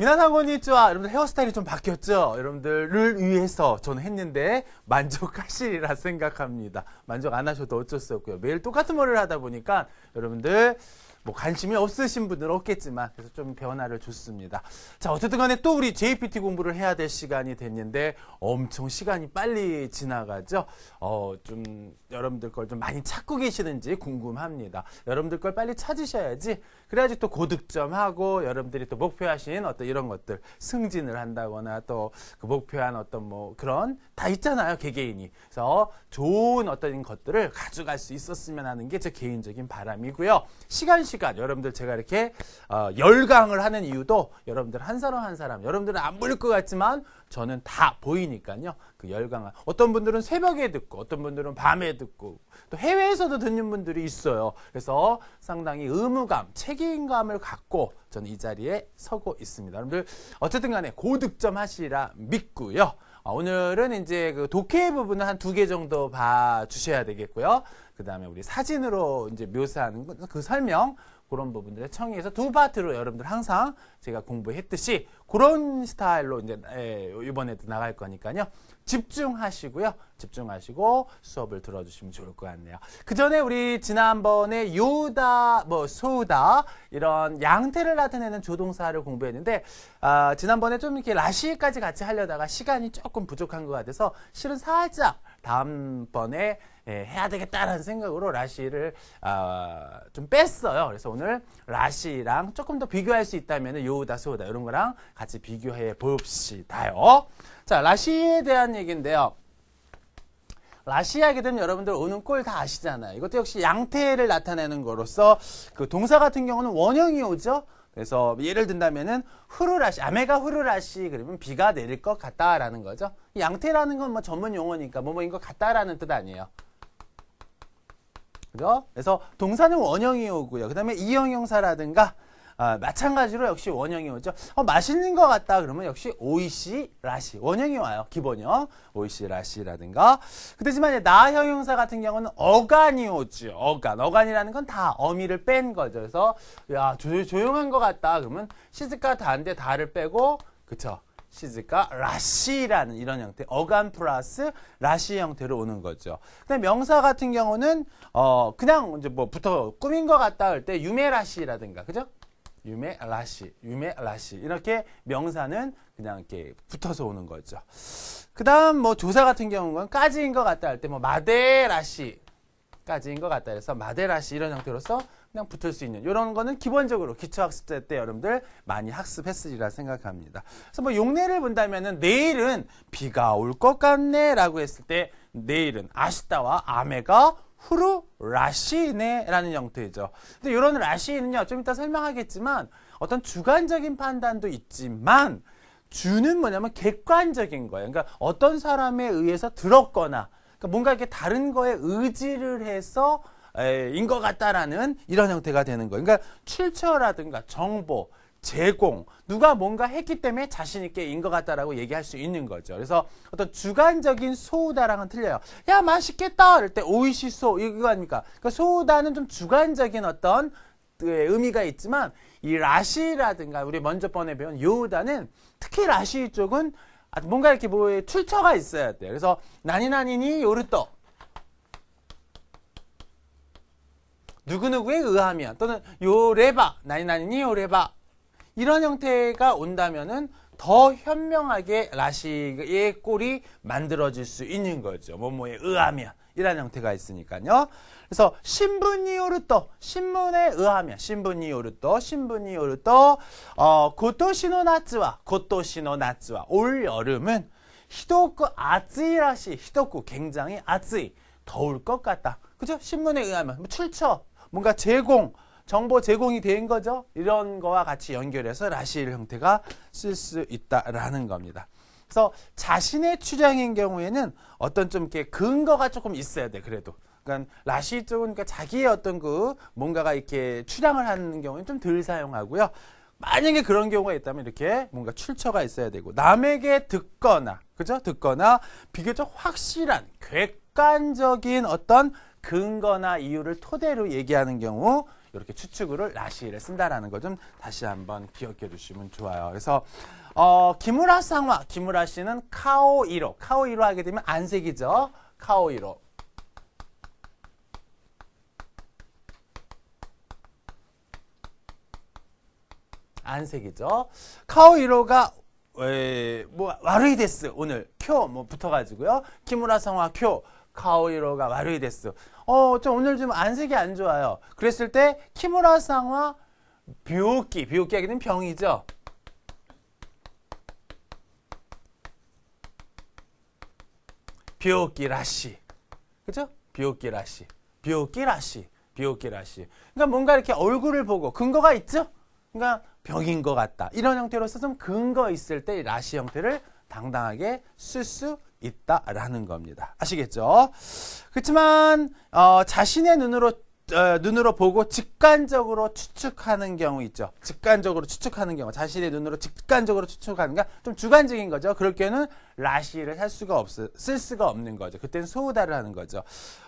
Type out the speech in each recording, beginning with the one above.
미나사고니쭈아 여러분들 헤어스타일이 좀 바뀌었죠? 여러분들을 위해서 저는 했는데 만족하시리라 생각합니다. 만족 안 하셔도 어쩔 수 없고요. 매일 똑같은 머리를 하다 보니까 여러분들 뭐 관심이 없으신 분들은 없겠지만 그래서 좀 변화를 줬습니다. 자 어쨌든 간에 또 우리 JPT 공부를 해야 될 시간이 됐는데 엄청 시간이 빨리 지나가죠. 어 좀 여러분들 걸 좀 많이 찾고 계시는지 궁금합니다. 여러분들 걸 빨리 찾으셔야지 그래야지 또 고득점하고 여러분들이 또 목표하신 어떤 이런 것들 승진을 한다거나 또 그 목표한 어떤 뭐 그런 다 있잖아요 개개인이 그래서 좋은 어떤 것들을 가져갈 수 있었으면 하는 게 제 개인적인 바람이고요 시간 시간 여러분들 제가 이렇게 어, 열강을 하는 이유도 여러분들 한 사람 한 사람 여러분들은 안 보일 것 같지만 저는 다 보이니까요. 그 열강을 어떤 분들은 새벽에 듣고 어떤 분들은 밤에 듣고 또 해외에서도 듣는 분들이 있어요. 그래서 상당히 의무감, 책임감을 갖고 저는 이 자리에 서고 있습니다. 여러분들 어쨌든 간에 고득점 하시라 믿고요. 어, 오늘은 이제 그 독해 부분을 한 두 개 정도 봐 주셔야 되겠고요. 그 다음에 우리 사진으로 이제 묘사하는 그 설명 그런 부분들 청해서두 파트로 여러분들 항상 제가 공부했듯이 그런 스타일로 이제 이번에도 나갈 거니까요. 집중하시고요. 집중하시고 수업을 들어주시면 좋을 것 같네요. 그 전에 우리 지난번에 요다, 뭐 소다 이런 양태를 나타내는 조동사를 공부했는데 아, 지난번에 좀 이렇게 라시까지 같이 하려다가 시간이 조금 부족한 것 같아서 실은 살짝 다음번에 예, 해야 되겠다라는 생각으로 라시를 아, 좀 뺐어요. 그래서 오늘 라시랑 조금 더 비교할 수 있다면 요우다, 소우다 이런 거랑 같이 비교해 봅시다요. 자, 라시에 대한 얘기인데요. 라시 하게 되면 여러분들 오는 꼴 다 아시잖아요. 이것도 역시 양태를 나타내는 거로서 그 동사 같은 경우는 원형이 오죠. 그래서 예를 든다면은 흐루라시 아메가 흐루라시 그러면 비가 내릴 것 같다라는 거죠. 양태라는 건 뭐 전문 용어니까 뭐뭐인 것 같다라는 뜻 아니에요. 그죠? 그래서 동사는 원형이 오고요. 그 다음에 이형용사라든가 아, 마찬가지로 역시 원형이 오죠. 어, 맛있는 것 같다 그러면 역시 오이시 라시 원형이 와요. 기본형 어? 오이시 라시라든가. 그렇지만 나 형용사 같은 경우는 어간이 오죠. 어간 어간이라는 건 다 어미를 뺀 거죠. 그래서 야 조, 조용한 것 같다 그러면 시즈카 다인데 다를 빼고 그쵸 시즈카 라시라는 이런 형태 어간 플러스 라시 형태로 오는 거죠. 근데 명사 같은 경우는 어 그냥 이제 뭐 붙어 꾸민 것 같다 할 때 유메라시라든가 그죠? 유메 라시, 유메 라시 이렇게 명사는 그냥 이렇게 붙어서 오는 거죠. 그다음 뭐 조사 같은 경우는 까지인 것 같다 할 때 뭐 마데 라시 까지인 것 같다 해서 마데 라시 이런 형태로서 그냥 붙을 수 있는 이런 거는 기본적으로 기초학습 때 여러분들 많이 학습했으리라 생각합니다. 그래서 뭐 용례를 본다면은 내일은 비가 올 것 같네라고 했을 때 내일은 아쉽다와 아메가 후루 라시네라는 형태죠. 근데 이런 라시는요, 좀 이따 설명하겠지만 어떤 주관적인 판단도 있지만 주는 뭐냐면 객관적인 거예요. 그러니까 어떤 사람에 의해서 들었거나 그러니까 뭔가 이렇게 다른 거에 의지를 해서 에 인 것 같다라는 이런 형태가 되는 거예요. 그러니까 출처라든가 정보, 제공, 누가 뭔가 했기 때문에 자신 있게 인 것 같다라고 얘기할 수 있는 거죠. 그래서 어떤 주관적인 소우다랑은 틀려요. 야 맛있겠다 이럴 때 오이시소 이거 아닙니까? 그러니까 소우다는 좀 주관적인 어떤 예, 의미가 있지만 이 라시라든가 우리 먼저 번에 배운 요우다는 특히 라시 쪽은 뭔가 이렇게 뭐 출처가 있어야 돼요. 그래서 나니나니니 요르또 누구누구에 의하면 또는 요레바 나니나니니 요레바 이런 형태가 온다면은 더 현명하게 라식의 꼴이 만들어질 수 있는 거죠. 뭐뭐에 의하면 이런 형태가 있으니까요. 그래서 신분이오르떠 신문에 의하면 신분이오르떠 신분이오르떠 어, 고토시노 나츠와 고토시노 나츠와 올 여름은 히도쿠 아츠이라시 히도쿠 굉장히 아츠이 더울 것 같다. 그죠? 신문에 의하면 출처 뭔가 제공 정보 제공이 된 거죠. 이런 거와 같이 연결해서 라시일 형태가 쓸 수 있다라는 겁니다. 그래서 자신의 주장인 경우에는 어떤 좀 이렇게 근거가 조금 있어야 돼. 그래도. 그러니까 라시 쪽은 그러니까 자기의 어떤 그 뭔가가 이렇게 추량을 하는 경우는좀 덜 사용하고요. 만약에 그런 경우가 있다면 이렇게 뭔가 출처가 있어야 되고 남에게 듣거나 그죠? 듣거나 비교적 확실한 객관적인 어떤 근거나 이유를 토대로 얘기하는 경우 이렇게 추측을 라시를 쓴다라는 거좀 다시 한번 기억해 주시면 좋아요. 그래서 어, 기무라 상화, 기무라 씨는 카오이로, 카오이로 하게 되면 안색이죠. 카오이로. 안색이죠. 카오이로가 에뭐 와르이데스 오늘 쿄뭐 붙어가지고요. 기무라 상화 쿄 카오이로가 마루이 데스. 어, 저 오늘 좀 안색이 안 좋아요. 그랬을 때키무라상비오뷰비오기 하기는 병이죠. 비오기 라시. 그죠? 비오기 라시. 비오기 라시. 비오기 라시. 그러니까 뭔가 이렇게 얼굴을 보고 근거가 있죠? 그러니까 병인 것 같다. 이런 형태로서 좀 근거 있을 때 라시 형태를 당당하게 쓸수 있다라는 겁니다. 아시겠죠? 그렇지만 어, 자신의 눈으로 어, 눈으로 보고 직관적으로 추측하는 경우 있죠. 직관적으로 추측하는 경우, 자신의 눈으로 직관적으로 추측하는 게 좀 주관적인 거죠. 그럴 경우는 라시를 할 수가 없, 쓸 수가 없는 거죠. 그때는 소우다를 하는 거죠.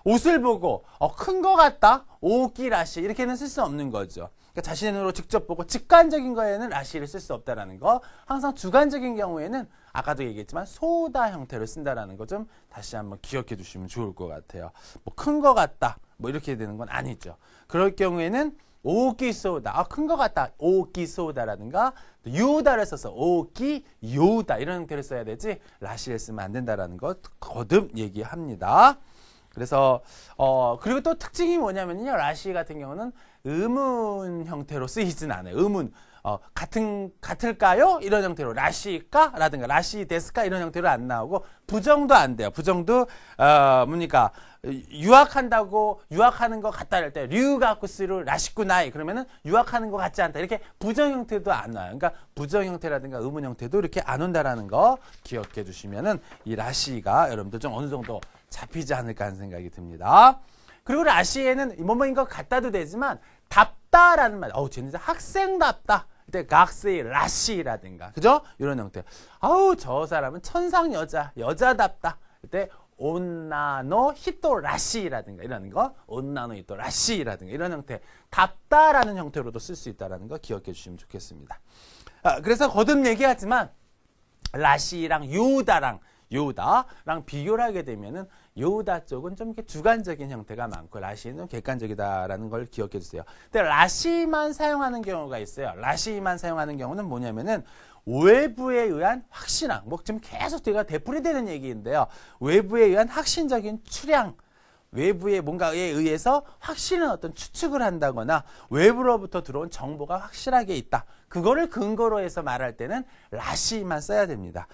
옷을 보고 어, 큰거 같다, 오기 라시 이렇게는 쓸 수 없는 거죠. 그러니까 자신의 눈으로 직접 보고 직관적인 거에는 라시를 쓸 수 없다라는 거. 항상 주관적인 경우에는 아까도 얘기했지만 소다 형태로 쓴다라는 거 좀 다시 한번 기억해 두시면 좋을 것 같아요. 뭐 큰 거 같다. 뭐 이렇게 되는 건 아니죠. 그럴 경우에는 오기소다. 아, 큰것 같다. 오기소다라든가 요다를 써서 오기 요다 이런 형태를 써야 되지 라시를 쓰면 안 된다라는 것 거듭 얘기합니다. 그래서 어 그리고 또 특징이 뭐냐면요. 라시 같은 경우는 의문 형태로 쓰이진 않아요. 의문 어, 같은 같을까요? 이런 형태로 라시일까? 라든가 라시 데스까? 이런 형태로 안 나오고 부정도 안 돼요. 부정도 어, 뭡니까? 유학한다고 유학하는 것 같다 할 때 류가쿠스루 라시쿠나이 그러면은 유학하는 것 같지 않다. 이렇게 부정 형태도 안 나요. 와 그러니까 부정 형태라든가 의문 형태도 이렇게 안 온다라는 거 기억해 주시면은 이 라시가 여러분들 좀 어느 정도 잡히지 않을까 하는 생각이 듭니다. 그리고 라시에는 뭐뭐인 것 같다도 되지만 답다라는 말. 어우, 쟤는 학생답다. 그때 각스의 라시라든가. 그죠? 이런 형태. 아우, 저 사람은 천상 여자, 여자답다. 그때 온나노 히토라시라든가 이런 거, 온나노 히토라시라든가 이런 형태, 답다라는 형태로도 쓸 수 있다라는 거 기억해 주시면 좋겠습니다. 아, 그래서 거듭 얘기하지만 라시랑 유다랑 유다랑 비교를 하게 되면은 요다 쪽은 좀 이렇게 주관적인 형태가 많고 라시는 객관적이다라는 걸 기억해 주세요. 근데 라시만 사용하는 경우가 있어요. 라시만 사용하는 경우는 뭐냐면은 외부에 의한 확신학, 뭐 지금 계속 제가 되풀이되는 얘기인데요. 외부에 의한 확신적인 추량, 외부의 뭔가에 의해서 확실한 어떤 추측을 한다거나 외부로부터 들어온 정보가 확실하게 있다. 그거를 근거로 해서 말할 때는 라시만 써야 됩니다.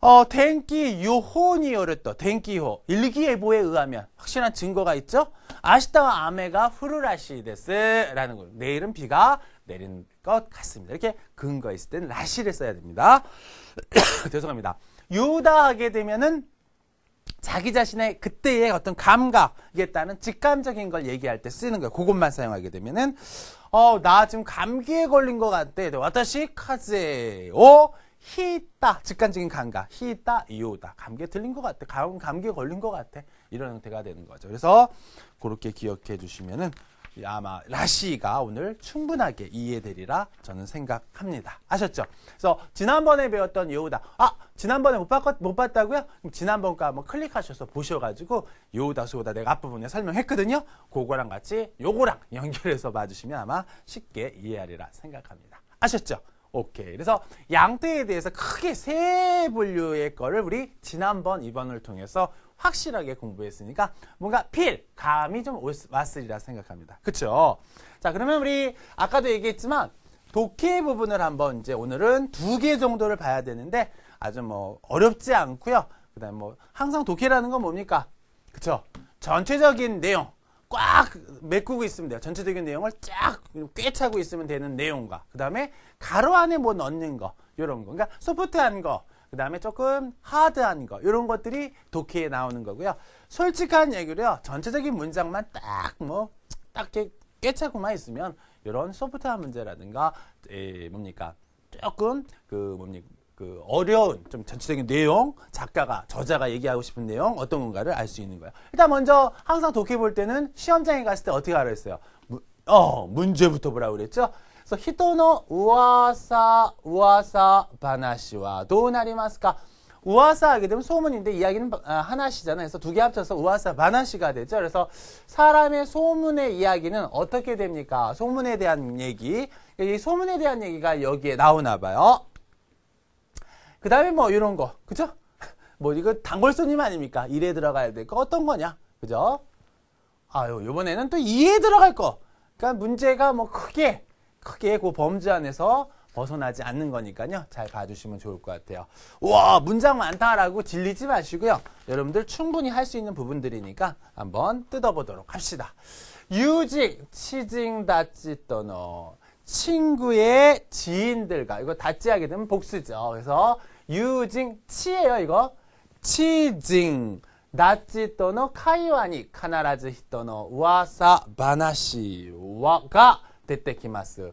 어, 댕기 요호니어렸또 댕기호. 일기예보에 의하면 확실한 증거가 있죠? 아시다와 아메가 후르라시데스라는 걸. 내일은 비가 내린 것 같습니다. 이렇게 근거 있을 땐 라시를 써야 됩니다. 죄송합니다. 요다하게 되면은 자기 자신의 그때의 어떤 감각에 따른 직감적인 걸 얘기할 때 쓰는 거예요. 그것만 사용하게 되면은 어, 나 지금 감기에 걸린 것 같대. 네, 와타시 카제오 히다 직관적인 감각 히다 이오다 감기에 들린 것 같아 감, 감기에 걸린 것 같아 이런 형태가 되는 거죠 그래서 그렇게 기억해 주시면은 아마 라시가 오늘 충분하게 이해되리라 저는 생각합니다 아셨죠 그래서 지난번에 배웠던 이오다아 지난번에 못, 봤, 못 봤다고요 그럼 지난번 거 한번 클릭하셔서 보셔가지고 이오다 수오다 내가 앞부분에 설명했거든요 그거랑 같이 요거랑 연결해서 봐주시면 아마 쉽게 이해하리라 생각합니다 아셨죠 오케이. 그래서 양떼에 대해서 크게 세 분류의 거를 우리 지난번 이번을 통해서 확실하게 공부했으니까 뭔가 필, 감이 좀 왔으리라 생각합니다. 그쵸? 자, 그러면 우리 아까도 얘기했지만 독해 부분을 한번 이제 오늘은 두 개 정도를 봐야 되는데 아주 뭐 어렵지 않고요. 그다음 에뭐 항상 독해라는 건 뭡니까? 그쵸? 전체적인 내용. 꽉 메꾸고 있으면 돼요. 전체적인 내용을 쫙 꿰차고 있으면 되는 내용과 그 다음에 가로 안에 뭐 넣는 거 이런 거. 그러니까 소프트한 거. 그 다음에 조금 하드한 거 이런 것들이 독해에 나오는 거고요. 솔직한 얘기로요. 전체적인 문장만 딱 뭐딱 뭐 이렇게 꿰차고만 있으면 이런 소프트한 문제라든가 에, 뭡니까 조금 그 뭡니까 그 어려운 좀 전체적인 내용 작가가 저자가 얘기하고 싶은 내용 어떤 건가를 알 수 있는 거예요. 일단 먼저 항상 독해 볼 때는 시험장에 갔을 때 어떻게 하라 했어요? 어 문제부터 보라고 그랬죠. 그래서 히토노 우와사 우와사 바나시와 도나리마스카 우와사 하게 되면 소문인데 이야기는 어, 하나시잖아요. 그래서 두 개 합쳐서 우와사 바나시가 되죠. 그래서 사람의 소문의 이야기는 어떻게 됩니까? 소문에 대한 얘기. 이 소문에 대한 얘기가 여기에 나오나 봐요. 그 다음에 뭐 이런 거. 그죠? 뭐 이거 단골손님 아닙니까? 일에 들어가야 될 거 어떤 거냐? 그죠? 아유, 요번에는 또 이에 들어갈 거. 그러니까 문제가 뭐 크게, 크게 그 범주 안에서 벗어나지 않는 거니까요. 잘 봐주시면 좋을 것 같아요. 우와 문장 많다라고 질리지 마시고요. 여러분들 충분히 할 수 있는 부분들이니까 한번 뜯어보도록 합시다. 유직, 치징, 다찌, 떠너 친구의 지인들과 이거 다찌하게 되면 복수죠. 그래서 유징 치예요 이거. 치징 낫지 또는 카이와니 카나라즈 히토노 와사 바나시 와가 데테키마스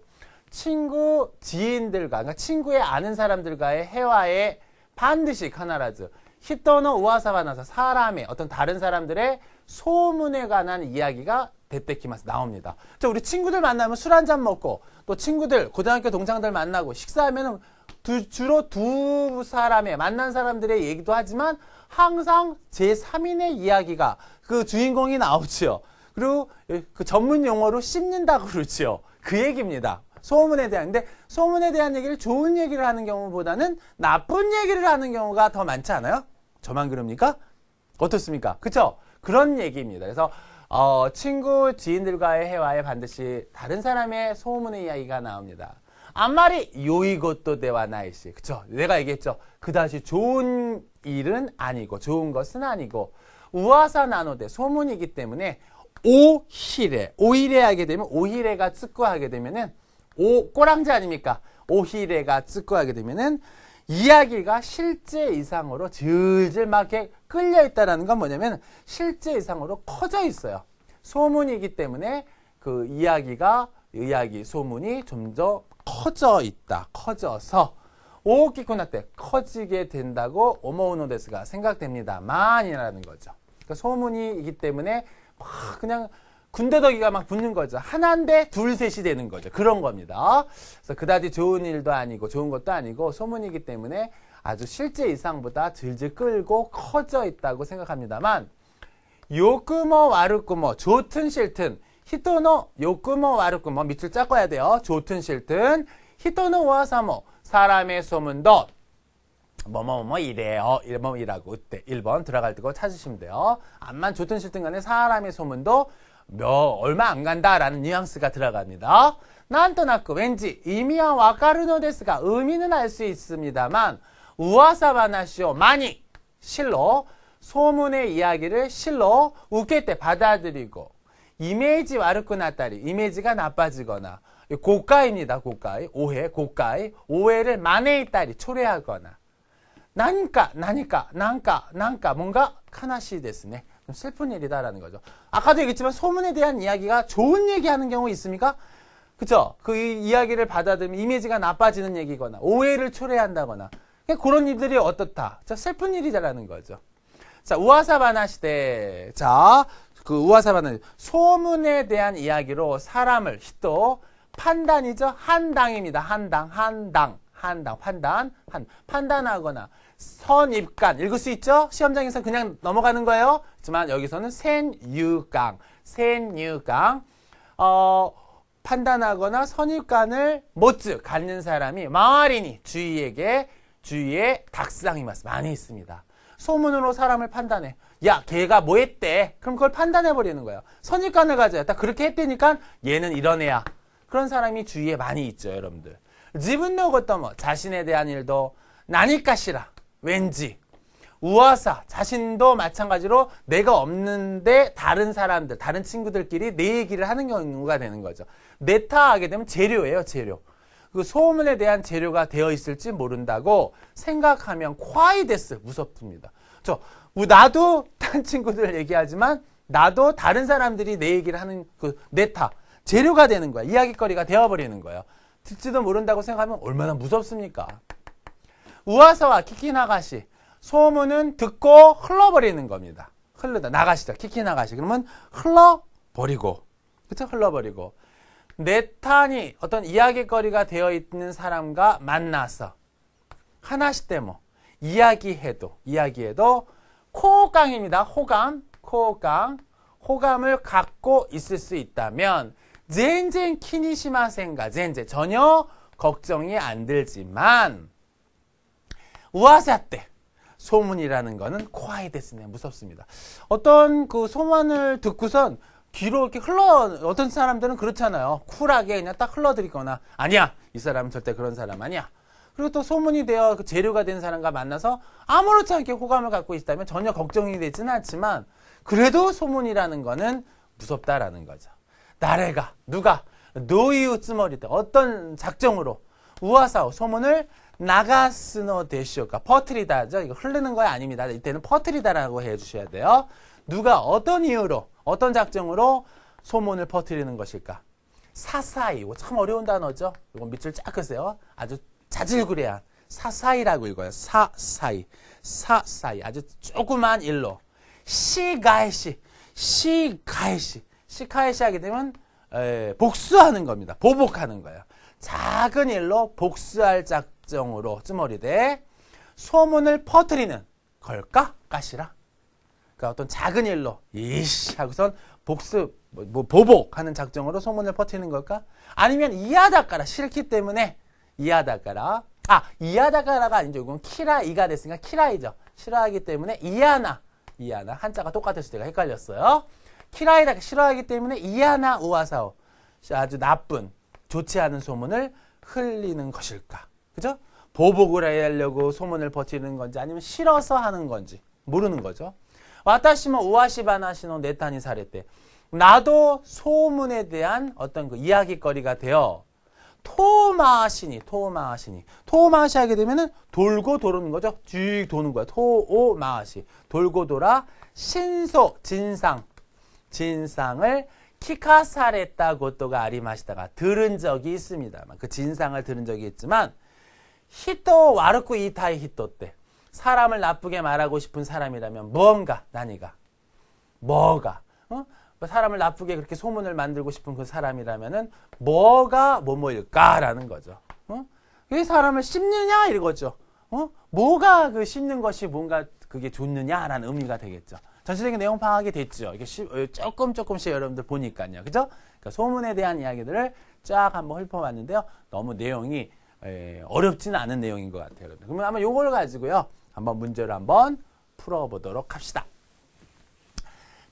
친구 지인들과 그러니까 친구의 아는 사람들과의 회화에 반드시 카나라즈 히토노 우와사 바나사 사람의 어떤 다른 사람들의 소문에 관한 이야기가 데테키마스 나옵니다. 자, 우리 친구들 만나면 술 한 잔 먹고 또 친구들 고등학교 동창들 만나고 식사하면 은 두, 주로 두 사람의 만난 사람들의 얘기도 하지만 항상 제3인의 이야기가 그 주인공이 나오지요. 그리고 예, 그 전문 용어로 씹는다 그러지요. 그 얘기입니다. 소문에 대한 근데 소문에 대한 얘기를 좋은 얘기를 하는 경우보다는 나쁜 얘기를 하는 경우가 더 많지 않아요? 저만 그럽니까? 어떻습니까? 그쵸? 그런 얘기입니다. 그래서 어, 친구 지인들과의 해와에 반드시 다른 사람의 소문의 이야기가 나옵니다. 아ん리 요이것도 대で나이い 그쵸? 내가 얘기했죠. 그다지 좋은 일은 아니고, 좋은 것은 아니고, 우아사 나노대 소문이기 때문에 오히레, 오히레 하게 되면 오히레가 쯔꾸하게 되면은 오 꼬랑지 아닙니까? 오히레가 쯔꾸하게 되면은 이야기가 실제 이상으로 질질 막게 끌려 있다라는 건 뭐냐면 실제 이상으로 커져 있어요. 소문이기 때문에 그 이야기가 이야기 소문이 좀더 커져 있다, 커져서 오키코나때 커지게 된다고 오모우노데스가 생각됩니다만이라는 거죠. 그러니까 소문이기 때문에 막 그냥 군더더기가 막 붙는 거죠. 하나인데 둘, 셋이 되는 거죠. 그런 겁니다. 그래서 그다지 좋은 일도 아니고 좋은 것도 아니고 소문이기 때문에 아주 실제 이상보다 질질 끌고 커져 있다고 생각합니다만 요꾸모 와르꾸모 좋든 싫든 히토노 요꾸모 와르꾸모 밑줄 짝어야 돼요. 좋든 싫든 히토노 와사모 사람의 소문도 뭐뭐뭐 이래요. 1번이라고 어때 1번 들어갈 때고 찾으시면 돼요. 암만 좋든 싫든 간에 사람의 소문도 몇 얼마 안 간다라는 뉘앙스가 들어갑니다. 난또나고 왠지 의미와 와카르노 데스가 의미는 알 수 있습니다만 우와사바나시오 많이 실로 소문의 이야기를 실로 웃길 때 받아들이고 이미지 와르쿠나따리 이미지가 나빠지거나 고가입니다. 고가의 오해 고가의 오해를 만에이따리 초래하거나 난까 나니까 난까 난까 뭔가 카나시 데스네 좀 슬픈 일이다라는 거죠. 아까도 얘기했지만 소문에 대한 이야기가 좋은 얘기하는 경우 있습니까? 그쵸? 그 이야기를 받아들면 이미지가 나빠지는 얘기거나 오해를 초래한다거나 그런 일들이 어떻다. 슬픈 일이다라는 거죠. 자, 우아사바나 시대. 자, 그 우화사바는 소문에 대한 이야기로 사람을 히또 판단이죠. 한당입니다. 한당, 한당, 한당, 판단, 한 판단하거나 선입관 읽을 수 있죠? 시험장에서 그냥 넘어가는 거예요. 하지만 여기서는 센유강, 센유강 어 판단하거나 선입관을 못즉 갖는 사람이 마을이니 주위에게 주위에 닥상이 많이 있습니다. 소문으로 사람을 판단해. 야 걔가 뭐 했대 그럼 그걸 판단해 버리는 거예요 선입관을 가져요 딱 그렇게 했대니까 얘는 이런 애야 그런 사람이 주위에 많이 있죠 여러분들 지분노 것도 뭐 자신에 대한 일도 나니까시라 왠지 우아사 자신도 마찬가지로 내가 없는데 다른 사람들 다른 친구들끼리 내 얘기를 하는 경우가 되는 거죠 내타하게 되면 재료예요 재료 그 소문에 대한 재료가 되어 있을지 모른다고 생각하면 콰이데스 무섭습니다 저뭐 나도 딴 친구들 얘기하지만 나도 다른 사람들이 내 얘기를 하는 그 메타 재료가 되는 거야. 이야기거리가 되어버리는 거예요. 듣지도 모른다고 생각하면 얼마나 무섭습니까? 우아서와 키키나가시 소문은 듣고 흘러버리는 겁니다. 흘러다 나가시죠. 키키나가시 그러면 흘러버리고 그쵸? 흘러버리고 네탄이 어떤 이야기거리가 되어 있는 사람과 만나서 하나씩 때뭐 이야기해도 이야기해도 코어강입니다 호감, 호감, 호감을 갖고 있을 수 있다면 젠젠 키니시마센가 젠젠 전혀 걱정이 안 들지만 우아사때 소문이라는 거는 코아이 데스네 무섭습니다. 어떤 그 소문을 듣고선 뒤로 이렇게 흘러 어떤 사람들은 그렇잖아요. 쿨하게 그냥 딱 흘러들이거나 아니야 이 사람은 절대 그런 사람 아니야 그리고 또 소문이 되어 그 재료가 된 사람과 만나서 아무렇지 않게 호감을 갖고 있다면 전혀 걱정이 되진 않지만 그래도 소문이라는 거는 무섭다라는 거죠. 나래가 누가 노이우 쯔머리다 어떤 작정으로 우아사오 소문을 나가스노 데시오가 퍼트리다죠. 이거 흐르는 거야 아닙니다. 이때는 퍼트리다라고 해주셔야 돼요. 누가 어떤 이유로 어떤 작정으로 소문을 퍼트리는 것일까? 사사이, 이참 어려운 단어죠. 이건 밑줄 쫙긋세요 아주 자질구레한 사사이라고 읽어요. 사사이. 사사이. 아주 조그만 일로. 시가이시. 시가이시. 시카이시 하게 되면 에, 복수하는 겁니다. 보복하는 거예요. 작은 일로 복수할 작정으로 쯔머리대 소문을 퍼뜨리는 걸까? 까시라. 그러니까 어떤 작은 일로 이씨 하고선 복수 뭐, 뭐 보복하는 작정으로 소문을 퍼뜨리는 걸까? 아니면 이하다까라 싫기 때문에 이하다가라 아 이하다가라가 아니죠. 이건 키라 이가 됐으니까 키라이죠. 싫어하기 때문에 이하나 이하나 한자가 똑같아서 제가 헷갈렸어요. 키라이다 싫어하기 때문에 이하나 우아사오 아주 나쁜 좋지 않은 소문을 흘리는 것일까? 그죠? 보복을 하려고 소문을 버티는 건지 아니면 싫어서 하는 건지 모르는 거죠. 와타시모 우아시바나시노 네타니 사례 때 나도 소문에 대한 어떤 그 이야기거리가 되어 토마시니, 토마시니. 토마시 하게 되면은 돌고 도는 거죠. 쭉 도는 거야. 토오마시. 돌고 돌아 신소, 진상. 진상을 키카사레타 고또가 아리마시다가 들은 적이 있습니다. 그 진상을 들은 적이 있지만 히토 와르쿠 이타이 히토 때 사람을 나쁘게 말하고 싶은 사람이라면 뭔가 나니가 뭐가 어? 뭐 사람을 나쁘게 그렇게 소문을 만들고 싶은 그 사람이라면은 뭐가 뭐뭐일까라는 거죠. 어? 이 사람을 씹느냐 이거죠. 어? 뭐가 그 씹는 것이 뭔가 그게 좋느냐라는 의미가 되겠죠. 전체적인 내용 파악이 됐죠. 이게 시, 어, 조금 조금씩 여러분들 보니까요. 그죠? 그러니까 소문에 대한 이야기들을 쫙 한번 훑어봤는데요. 너무 내용이 에, 어렵진 않은 내용인 것 같아요. 여러분. 그러면 아마 이걸 가지고요. 한번 문제를 한번 풀어보도록 합시다.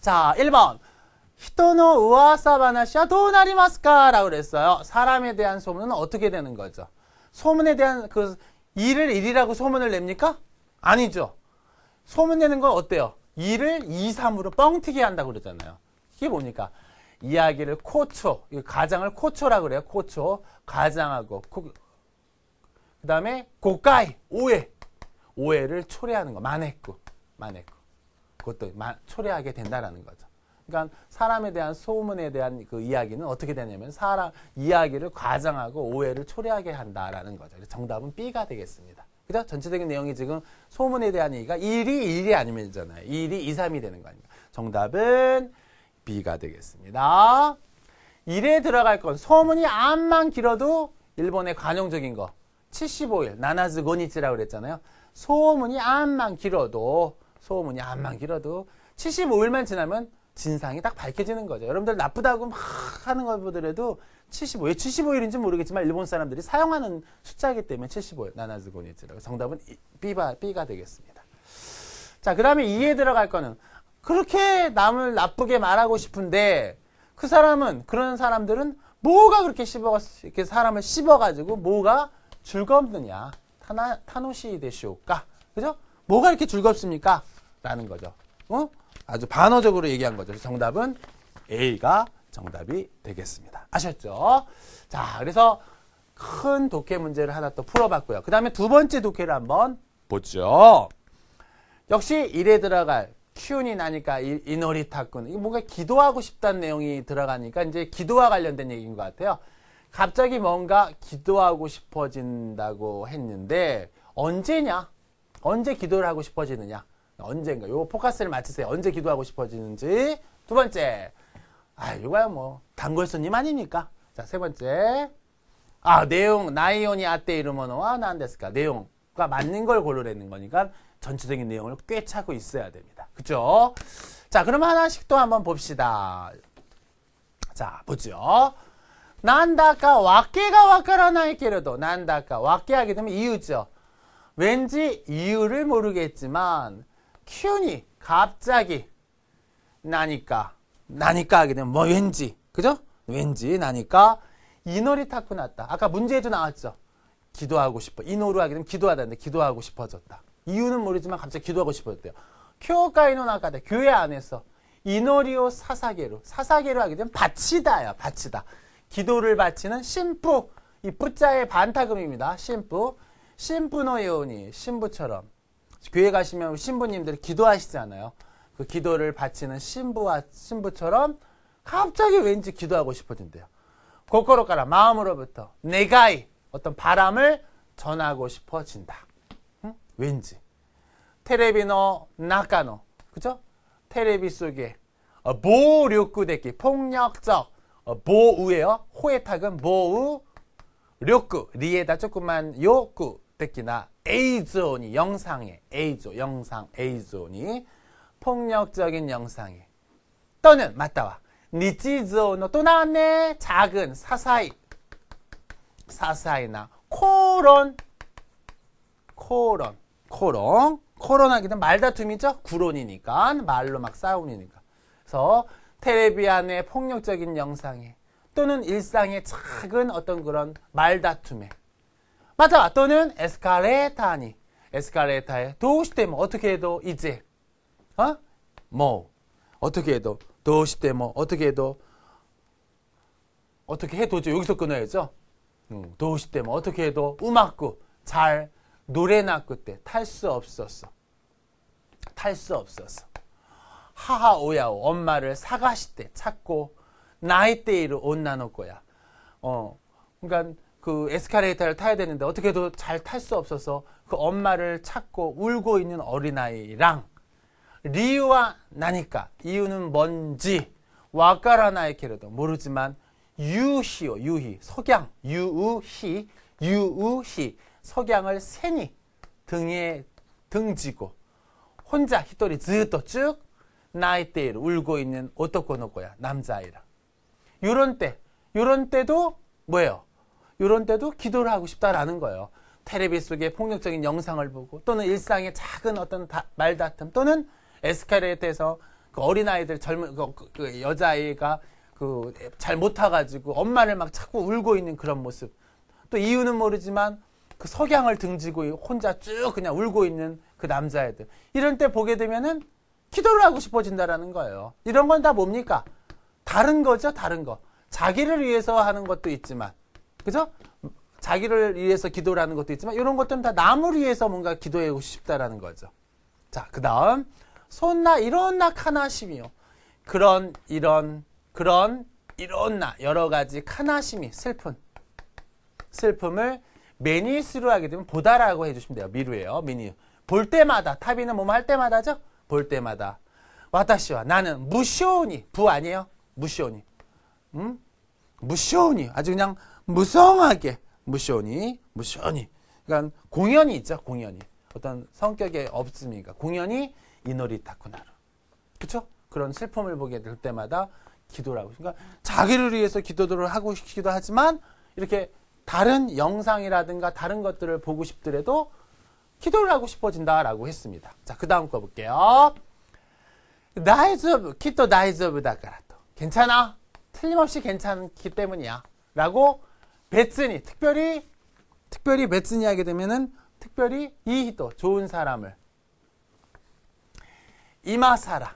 자, 1번. 히토노 우아사바나시아 도나리마스카라고 그랬어요. 사람에 대한 소문은 어떻게 되는 거죠? 소문에 대한 그 일을 일이라고 소문을 냅니까? 아니죠. 소문 내는 건 어때요? 일을 이삼으로 뻥튀기 한다고 그러잖아요. 이게 뭡니까? 이야기를 코초, 가장을 코초라고 그래요. 코초, 가장하고 그 다음에 고가이, 오해, 오해를 초래하는 거, 만했고, 만했고 그것도 초래하게 된다라는 거죠. 그러니까 사람에 대한 소문에 대한 그 이야기는 어떻게 되냐면 사람 이야기를 과장하고 오해를 초래하게 한다라는 거죠. 정답은 B가 되겠습니다. 그죠? 전체적인 내용이 지금 소문에 대한 얘기가 1이 1이 아니면잖아요. 1이 2, 3이 되는 거 아닙니까? 정답은 B가 되겠습니다. 1에 들어갈 건 소문이 암만 길어도 일본의 관용적인 거 75일 나나즈 고니치라고 그랬잖아요. 소문이 암만 길어도 소문이 암만 길어도 75일만 지나면 진상이 딱 밝혀지는 거죠. 여러분들 나쁘다고 막 하는 걸 보더라도 75, 왜 75일인지 모르겠지만 일본 사람들이 사용하는 숫자이기 때문에 75일, 나나즈고니즈라고 정답은 b 바 B가 되겠습니다. 자, 그 다음에 이에 들어갈 거는 그렇게 남을 나쁘게 말하고 싶은데 그 사람은, 그런 사람들은 뭐가 그렇게 씹어, 이렇게 사람을 씹어가지고 뭐가 즐겁느냐. 타나, 타노시 되시오까. 그죠? 뭐가 이렇게 즐겁습니까? 라는 거죠. 어? 아주 반어적으로 얘기한 거죠. 정답은 A가 정답이 되겠습니다. 아셨죠? 자, 그래서 큰 독해 문제를 하나 또 풀어봤고요. 그 다음에 두 번째 독해를 한번 보죠. 역시 일에 들어갈 큐운이 나니까 이노리타군 뭔가 기도하고 싶다는 내용이 들어가니까 이제 기도와 관련된 얘기인 것 같아요. 갑자기 뭔가 기도하고 싶어진다고 했는데 언제냐? 언제 기도를 하고 싶어지느냐? 언젠가 요 포커스를 맞추세요. 언제 기도하고 싶어지는지. 두 번째. 아, 이거야 뭐 단골손님 아니니까. 자, 세 번째. 아, 내용 나이오이 아떼 이름은노와 난데스까 내용과 맞는 걸 고르라는 거니까 전체적인 내용을 꽤 차고 있어야 됩니다. 그죠? 자, 그럼 하나씩 또 한번 봅시다. 자, 보죠. 난다까 와케가 와카라나이게려도 난다까 와케하게 되면 이유죠. 왠지 이유를 모르겠지만 키운이 갑자기 나니까 나니까 하게 되면 뭐 왠지 그죠? 왠지 나니까 이너리 타쿠 났다. 아까 문제에도 나왔죠. 기도하고 싶어. 이노로 하게 되면 기도하다는데 기도하고 싶어졌다. 이유는 모르지만 갑자기 기도하고 싶어졌대요. 교가이노 나가다 교회 안에서 이노리오 사사계로 사사계로 하게 되면 바치다요 바치다. 기도를 바치는 신부 이 부자의 반타금입니다. 신부 신부노 요니 신부처럼 교회 가시면 신부님들이 기도하시잖아요. 그 기도를 바치는 신부와 신부처럼 갑자기 왠지 기도하고 싶어진대요. 고코로 가라 마음으로부터 내가이 어떤 바람을 전하고 싶어진다. 응? 왠지 테레비노 나카노 그죠? 테레비 속에 어, 보류쿠데기 폭력적 어, 보우예요. 호에타은 보우 료쿠 리에다 조금만 요쿠 的な A존이 영상에 A조 영상 A존이 폭력적인 영상에 또는 맞다와 니지존의 또 나왔네 작은 사사이 사사이나 코론 코론 코론 코론하기는 말다툼이죠 구론이니까 말로 막싸우니까 그래서 테레비 안에 폭력적인 영상에 또는 일상의 작은 어떤 그런 말다툼에 맞아 또는 에스카레타니 에스카레타에 도우시때모 어떻게 해도 이제 어? 뭐 어떻게 해도 도우시때모 뭐? 어떻게 해도 어떻게 해도죠 여기서 끊어야죠 음, 도우시때모 뭐? 어떻게 해도 음악구 잘 노래나 그때 탈 수 없었어 탈 수 없었어 하하오야오 엄마를 사가시때 찾고 나이때이로 온나노 거야 어 그러니까 그 에스카레이터를 타야 되는데 어떻게도 잘 탈 수 없어서 그 엄마를 찾고 울고 있는 어린아이랑 리우와 나니까 이유는 뭔지 와까라나의 캐르도 모르지만 유희오 유희 석양 유우희 유우희 석양을 세니 등에 등지고 혼자 히토리 즈또 쭉나이대일 울고 있는 오토코노코야 남자아이라 요런 때 요런 때도 뭐예요 이런 때도 기도를 하고 싶다라는 거예요. 테레비 속에 폭력적인 영상을 보고 또는 일상의 작은 어떤 다, 말다툼 또는 에스컬레이터에서 그 어린아이들 젊은 그, 그, 그 여자아이가 그잘못 타가지고 엄마를 막 자꾸 울고 있는 그런 모습 또 이유는 모르지만 그 석양을 등지고 혼자 쭉 그냥 울고 있는 그 남자애들 이런 때 보게 되면은 기도를 하고 싶어진다라는 거예요 이런 건 다 뭡니까 다른 거죠 다른 거 자기를 위해서 하는 것도 있지만 그죠? 자기를 위해서 기도라는 것도 있지만 이런 것들은 다 남을 위해서 뭔가 기도하고 싶다라는 거죠. 자, 그 다음 손나 이런 나 카나심이요. 그런 이런 그런 이런 나 여러 가지 카나심이 슬픔 슬픔을 매니스로 하게 되면 보다라고 해주시면 돼요. 미루예요. 미니 볼 때마다 타비는 뭐뭐 할 때마다죠. 볼 때마다 와타시와 나는 무시오니 부 아니에요. 무시오니 음 무시오니 아주 그냥 무성하게 무시오니 무시오니 그러니까 공연이 있죠 공연이 어떤 성격의 없음이니까 공연이 이노리 타쿠나루 그렇죠? 그런 슬픔을 보게 될 때마다 기도라고 그러니까 자기를 위해서 기도들을 하고 싶기도 하지만 이렇게 다른 영상이라든가 다른 것들을 보고 싶더라도 기도를 하고 싶어진다라고 했습니다. 자, 그 다음 거 볼게요. 나이즈브, 키토 나이즈브다 까라 괜찮아. 틀림없이 괜찮기 때문이야. 라고 베스니 특별히 특별히 베스니 하게 되면은 특별히 이 히도 좋은 사람을 이마사라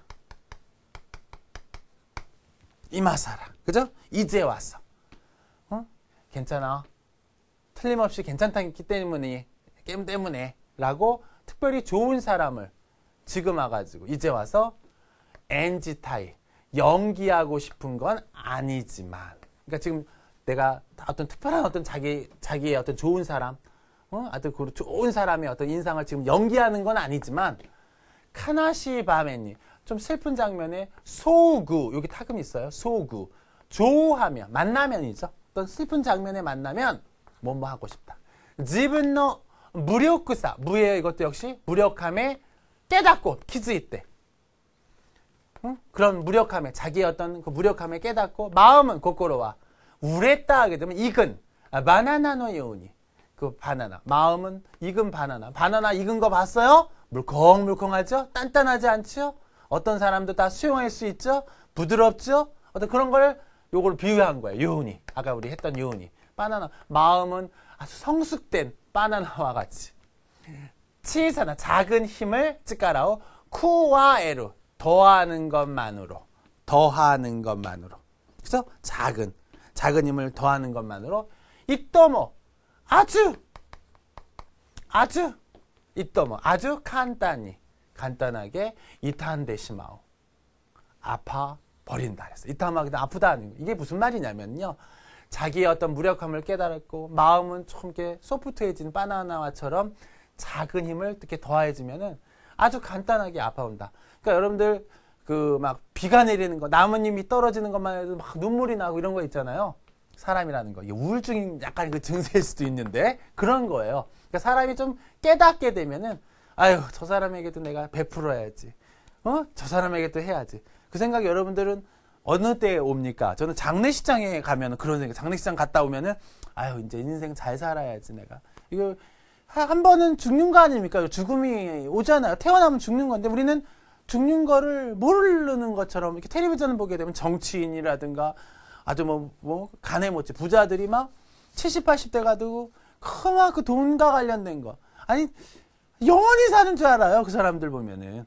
이마사라 그죠? 이제 왔어 어? 괜찮아 틀림없이 괜찮다기 때문에 게임 때문에 라고 특별히 좋은 사람을 지금 와가지고 이제 와서 엔지타이 연기하고 싶은 건 아니지만 그러니까 지금 내가 어떤 특별한 어떤 자기 자기의 어떤 좋은 사람, 어, 어떤 그 좋은 사람의 어떤 인상을 지금 연기하는 건 아니지만 카나시 바메니 좀 슬픈 장면에 소우구 여기 타금 있어요. 소우구 조하면 만나면이죠. 어떤 슬픈 장면에 만나면 뭐뭐 하고 싶다. 지분노 무력구사 무예 이것도 역시 무력함에 깨닫고 키즈 이때 응? 그런 무력함에 자기의 어떤 그 무력함에 깨닫고 마음은 고코로와 우레다 하게 되면 익은 아, 바나나노 요니 그 바나나 마음은 익은 바나나 바나나 익은 거 봤어요? 물컹물컹하죠? 단단하지 않죠? 어떤 사람도 다 수용할 수 있죠? 부드럽죠? 어떤 그런 걸 요걸 비유한 거예요. 요니 아까 우리 했던 요니 바나나 마음은 아주 성숙된 바나나와 같이 치사나 작은 힘을 찌까라오 쿠와에루 더하는 것만으로 더하는 것만으로 그래서 작은 작은 힘을 더하는 것만으로 이또모 아주 아주 이또모 아주 간단히 간단하게 이탄 데시마오 아파 버린다 그랬어. 이타마기도 아프다는 거. 이게 무슨 말이냐면요. 자기의 어떤 무력함을 깨달았고 마음은 좀 이렇게 소프트해진 바나나와처럼 작은 힘을 이렇게 더해지면은 아주 간단하게 아파온다. 그러니까 여러분들 그막 비가 내리는 거, 나뭇잎이 떨어지는 것만 해도 막 눈물이 나고 이런 거 있잖아요. 사람이라는 거. 우울증 약간 그 증세일 수도 있는데 그런 거예요. 그러니까 사람이 좀 깨닫게 되면은 아유, 저 사람에게도 내가 베풀어야지. 어? 저 사람에게도 해야지. 그 생각이 여러분들은 어느 때에 옵니까? 저는 장례식장에 가면 그런 생각. 장례식장 갔다 오면은 아유, 이제 인생 잘 살아야지 내가. 이거 한 번은 죽는 거 아닙니까? 죽음이 오잖아요. 태어나면 죽는 건데 우리는 죽는 거를 모르는 것처럼 이렇게 텔레비전을 보게 되면 정치인이라든가 아주 뭐, 뭐, 간에 못지 부자들이 막 70, 80대가 되고 그만 그 돈과 관련된 거. 아니, 영원히 사는 줄 알아요. 그 사람들 보면은.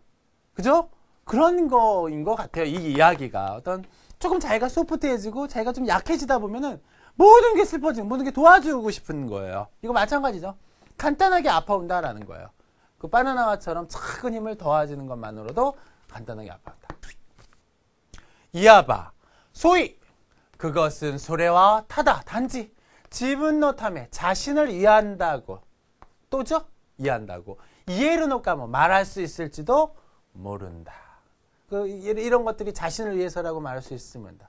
그죠? 그런 거인 것 같아요. 이 이야기가. 어떤 조금 자기가 소프트해지고 자기가 좀 약해지다 보면은 모든 게 슬퍼지는, 모든 게 도와주고 싶은 거예요. 이거 마찬가지죠. 간단하게 아파온다라는 거예요. 그 바나나와처럼 작은 힘을 더해주는 것만으로도 간단하게 아파한다 이아바, 소위 그것은 소래와 타다 단지 지분노 탐에 자신을 이해한다고 또죠? 이해한다고 이해로노까 뭐 말할 수 있을지도 모른다. 그 이런 것들이 자신을 위해서라고 말할 수 있습니다.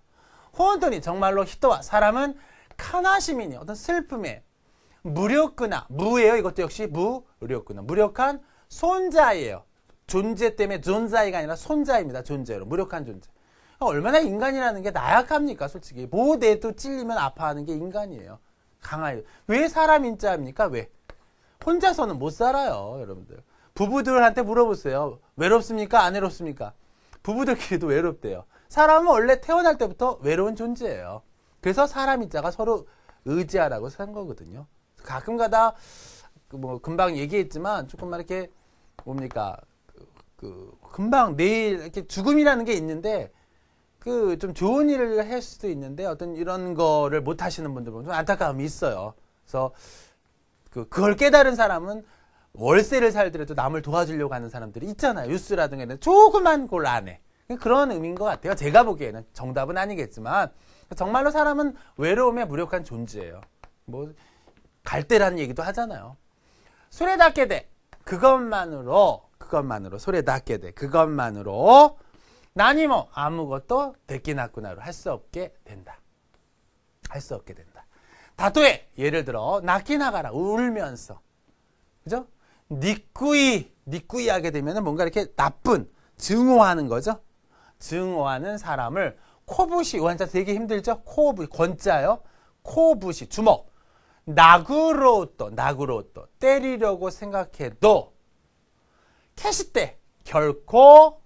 호언더니 정말로 히토와 사람은 카나시민이 어떤 슬픔에 무력구나 무예요. 이것도 역시 무력구나 무력한 손자예요. 존재 때문에 존재가 아니라 손자입니다. 존재로 무력한 존재. 그러니까 얼마나 인간이라는 게 나약합니까? 솔직히 모대도 찔리면 아파하는 게 인간이에요. 강아요왜 사람 인자입니까? 왜? 혼자서는 못 살아요, 여러분들. 부부들한테 물어보세요. 외롭습니까? 안 외롭습니까? 부부들끼리도 외롭대요. 사람은 원래 태어날 때부터 외로운 존재예요. 그래서 사람 인자가 서로 의지하라고 산 거거든요. 가끔가다 그 뭐 금방 얘기했지만 조금만 이렇게 뭡니까 그, 그 금방 내일 이렇게 죽음이라는 게 있는데 그 좀 좋은 일을 할 수도 있는데 어떤 이런 거를 못 하시는 분들 보면 좀 안타까움이 있어요. 그래서 그 그걸 깨달은 사람은 월세를 살더라도 남을 도와주려고 하는 사람들이 있잖아요. 뉴스라든가 이런 조그만 걸안 해. 그런 의미인 것 같아요. 제가 보기에는 정답은 아니겠지만 정말로 사람은 외로움에 무력한 존재예요. 뭐 갈대라는 얘기도 하잖아요. 소래 닿게 돼. 그것만으로, 그것만으로, 소래 닿게 돼. 그것만으로, 나니뭐 아무것도 데끼나꾸나로 할 수 없게 된다. 할 수 없게 된다. 다도에 예를 들어 낙기나가라 울면서 그죠? 니꾸이 니꾸이 하게 되면 뭔가 이렇게 나쁜 증오하는 거죠. 증오하는 사람을 코부시 원자 되게 힘들죠. 코부 권자요. 코부시 주먹 나그로또, 나그로또, 때리려고 생각해도, 캐시때 결코,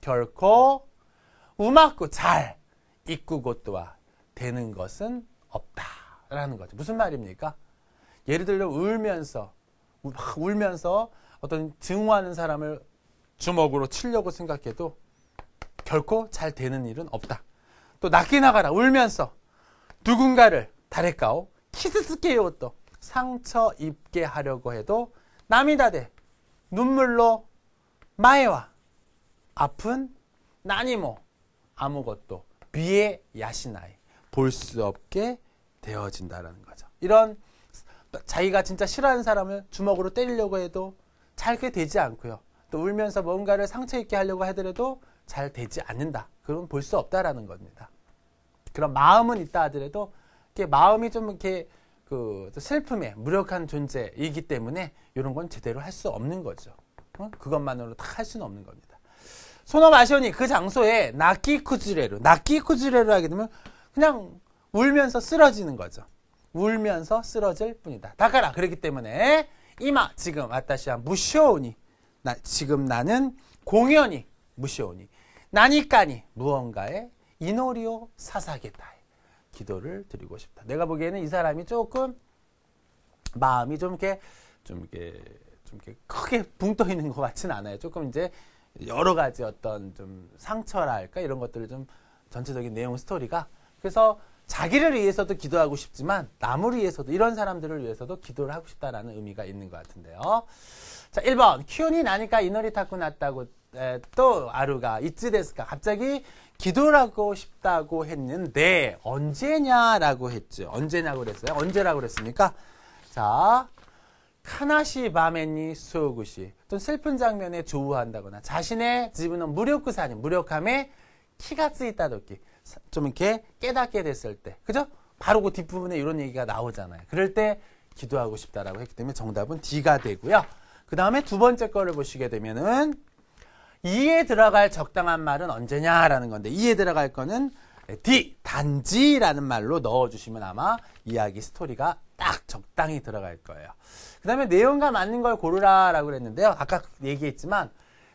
결코, 음악고잘 이꾸고 또와 되는 것은 없다라는 거죠. 무슨 말입니까? 예를 들어 울면서, 막 울면서 어떤 증오하는 사람을 주먹으로 치려고 생각해도 결코 잘 되는 일은 없다. 또 낚이 나가라 울면서 누군가를 달래까오 키스스케요 또 상처 입게 하려고 해도 남이다대 눈물로 마에와 아픈 나니모 뭐 아무것도 비에 야시나이 볼 수 없게 되어진다라는 거죠. 이런 자기가 진짜 싫어하는 사람을 주먹으로 때리려고 해도 잘 그게 되지 않고요. 또 울면서 뭔가를 상처 입게 하려고 하더라도 잘 되지 않는다. 그건 볼수 없다라는 겁니다. 그런 마음은 있다 하더라도 이렇게 마음이 좀 이렇게 그 슬픔에 무력한 존재이기 때문에 이런 건 제대로 할 수 없는 거죠. 어? 그것만으로 다 할 수는 없는 겁니다. 소노마시오니 그 장소에 나키쿠즈레로나키쿠즈레로 하게 되면 그냥 울면서 쓰러지는 거죠. 울면서 쓰러질 뿐이다. 다가라. 그렇기 때문에 이마 지금 아따시아 무쇼오니 나, 지금 나는 공연히 무쇼오니 나니까니 무언가에 이노리오 사사겠다. 기도를 드리고 싶다. 내가 보기에는 이 사람이 조금 마음이 좀 이렇게 좀 이렇게 좀 이렇게 크게 붕 떠 있는 것 같진 않아요. 조금 이제 여러 가지 어떤 좀 상처랄까 이런 것들을 좀 전체적인 내용 스토리가 그래서 자기를 위해서도 기도하고 싶지만 남을 위해서도 이런 사람들을 위해서도 기도를 하고 싶다라는 의미가 있는 것 같은데요. 자, 1번. 키운이 나니까 이너리 타고 났다고 또 아루가 이츠 데스까 갑자기 기도하고 싶다고 했는데 언제냐라고 했죠. 언제냐고 그랬어요. 언제라고 그랬습니까? 자, 카나시 바메니 수우구시 또는 슬픈 장면에 조우한다거나 자신의 지분은 무력구사니 무력함에 키가 쓰이다도끼 좀 이렇게 깨닫게 됐을 때 그죠? 바로 그 뒷부분에 이런 얘기가 나오잖아요. 그럴 때 기도하고 싶다라고 했기 때문에 정답은 D가 되고요. 그 다음에 두 번째 거를 보시게 되면은 이에 들어갈 적당한 말은 언제냐라는 건데 이에 들어갈 거는 D 단지라는 말로 넣어주시면 아마 이야기 스토리가 딱 적당히 들어갈 거예요. 그 다음에 내용과 맞는 걸 고르라라고 그랬는데요. 아까 얘기했지만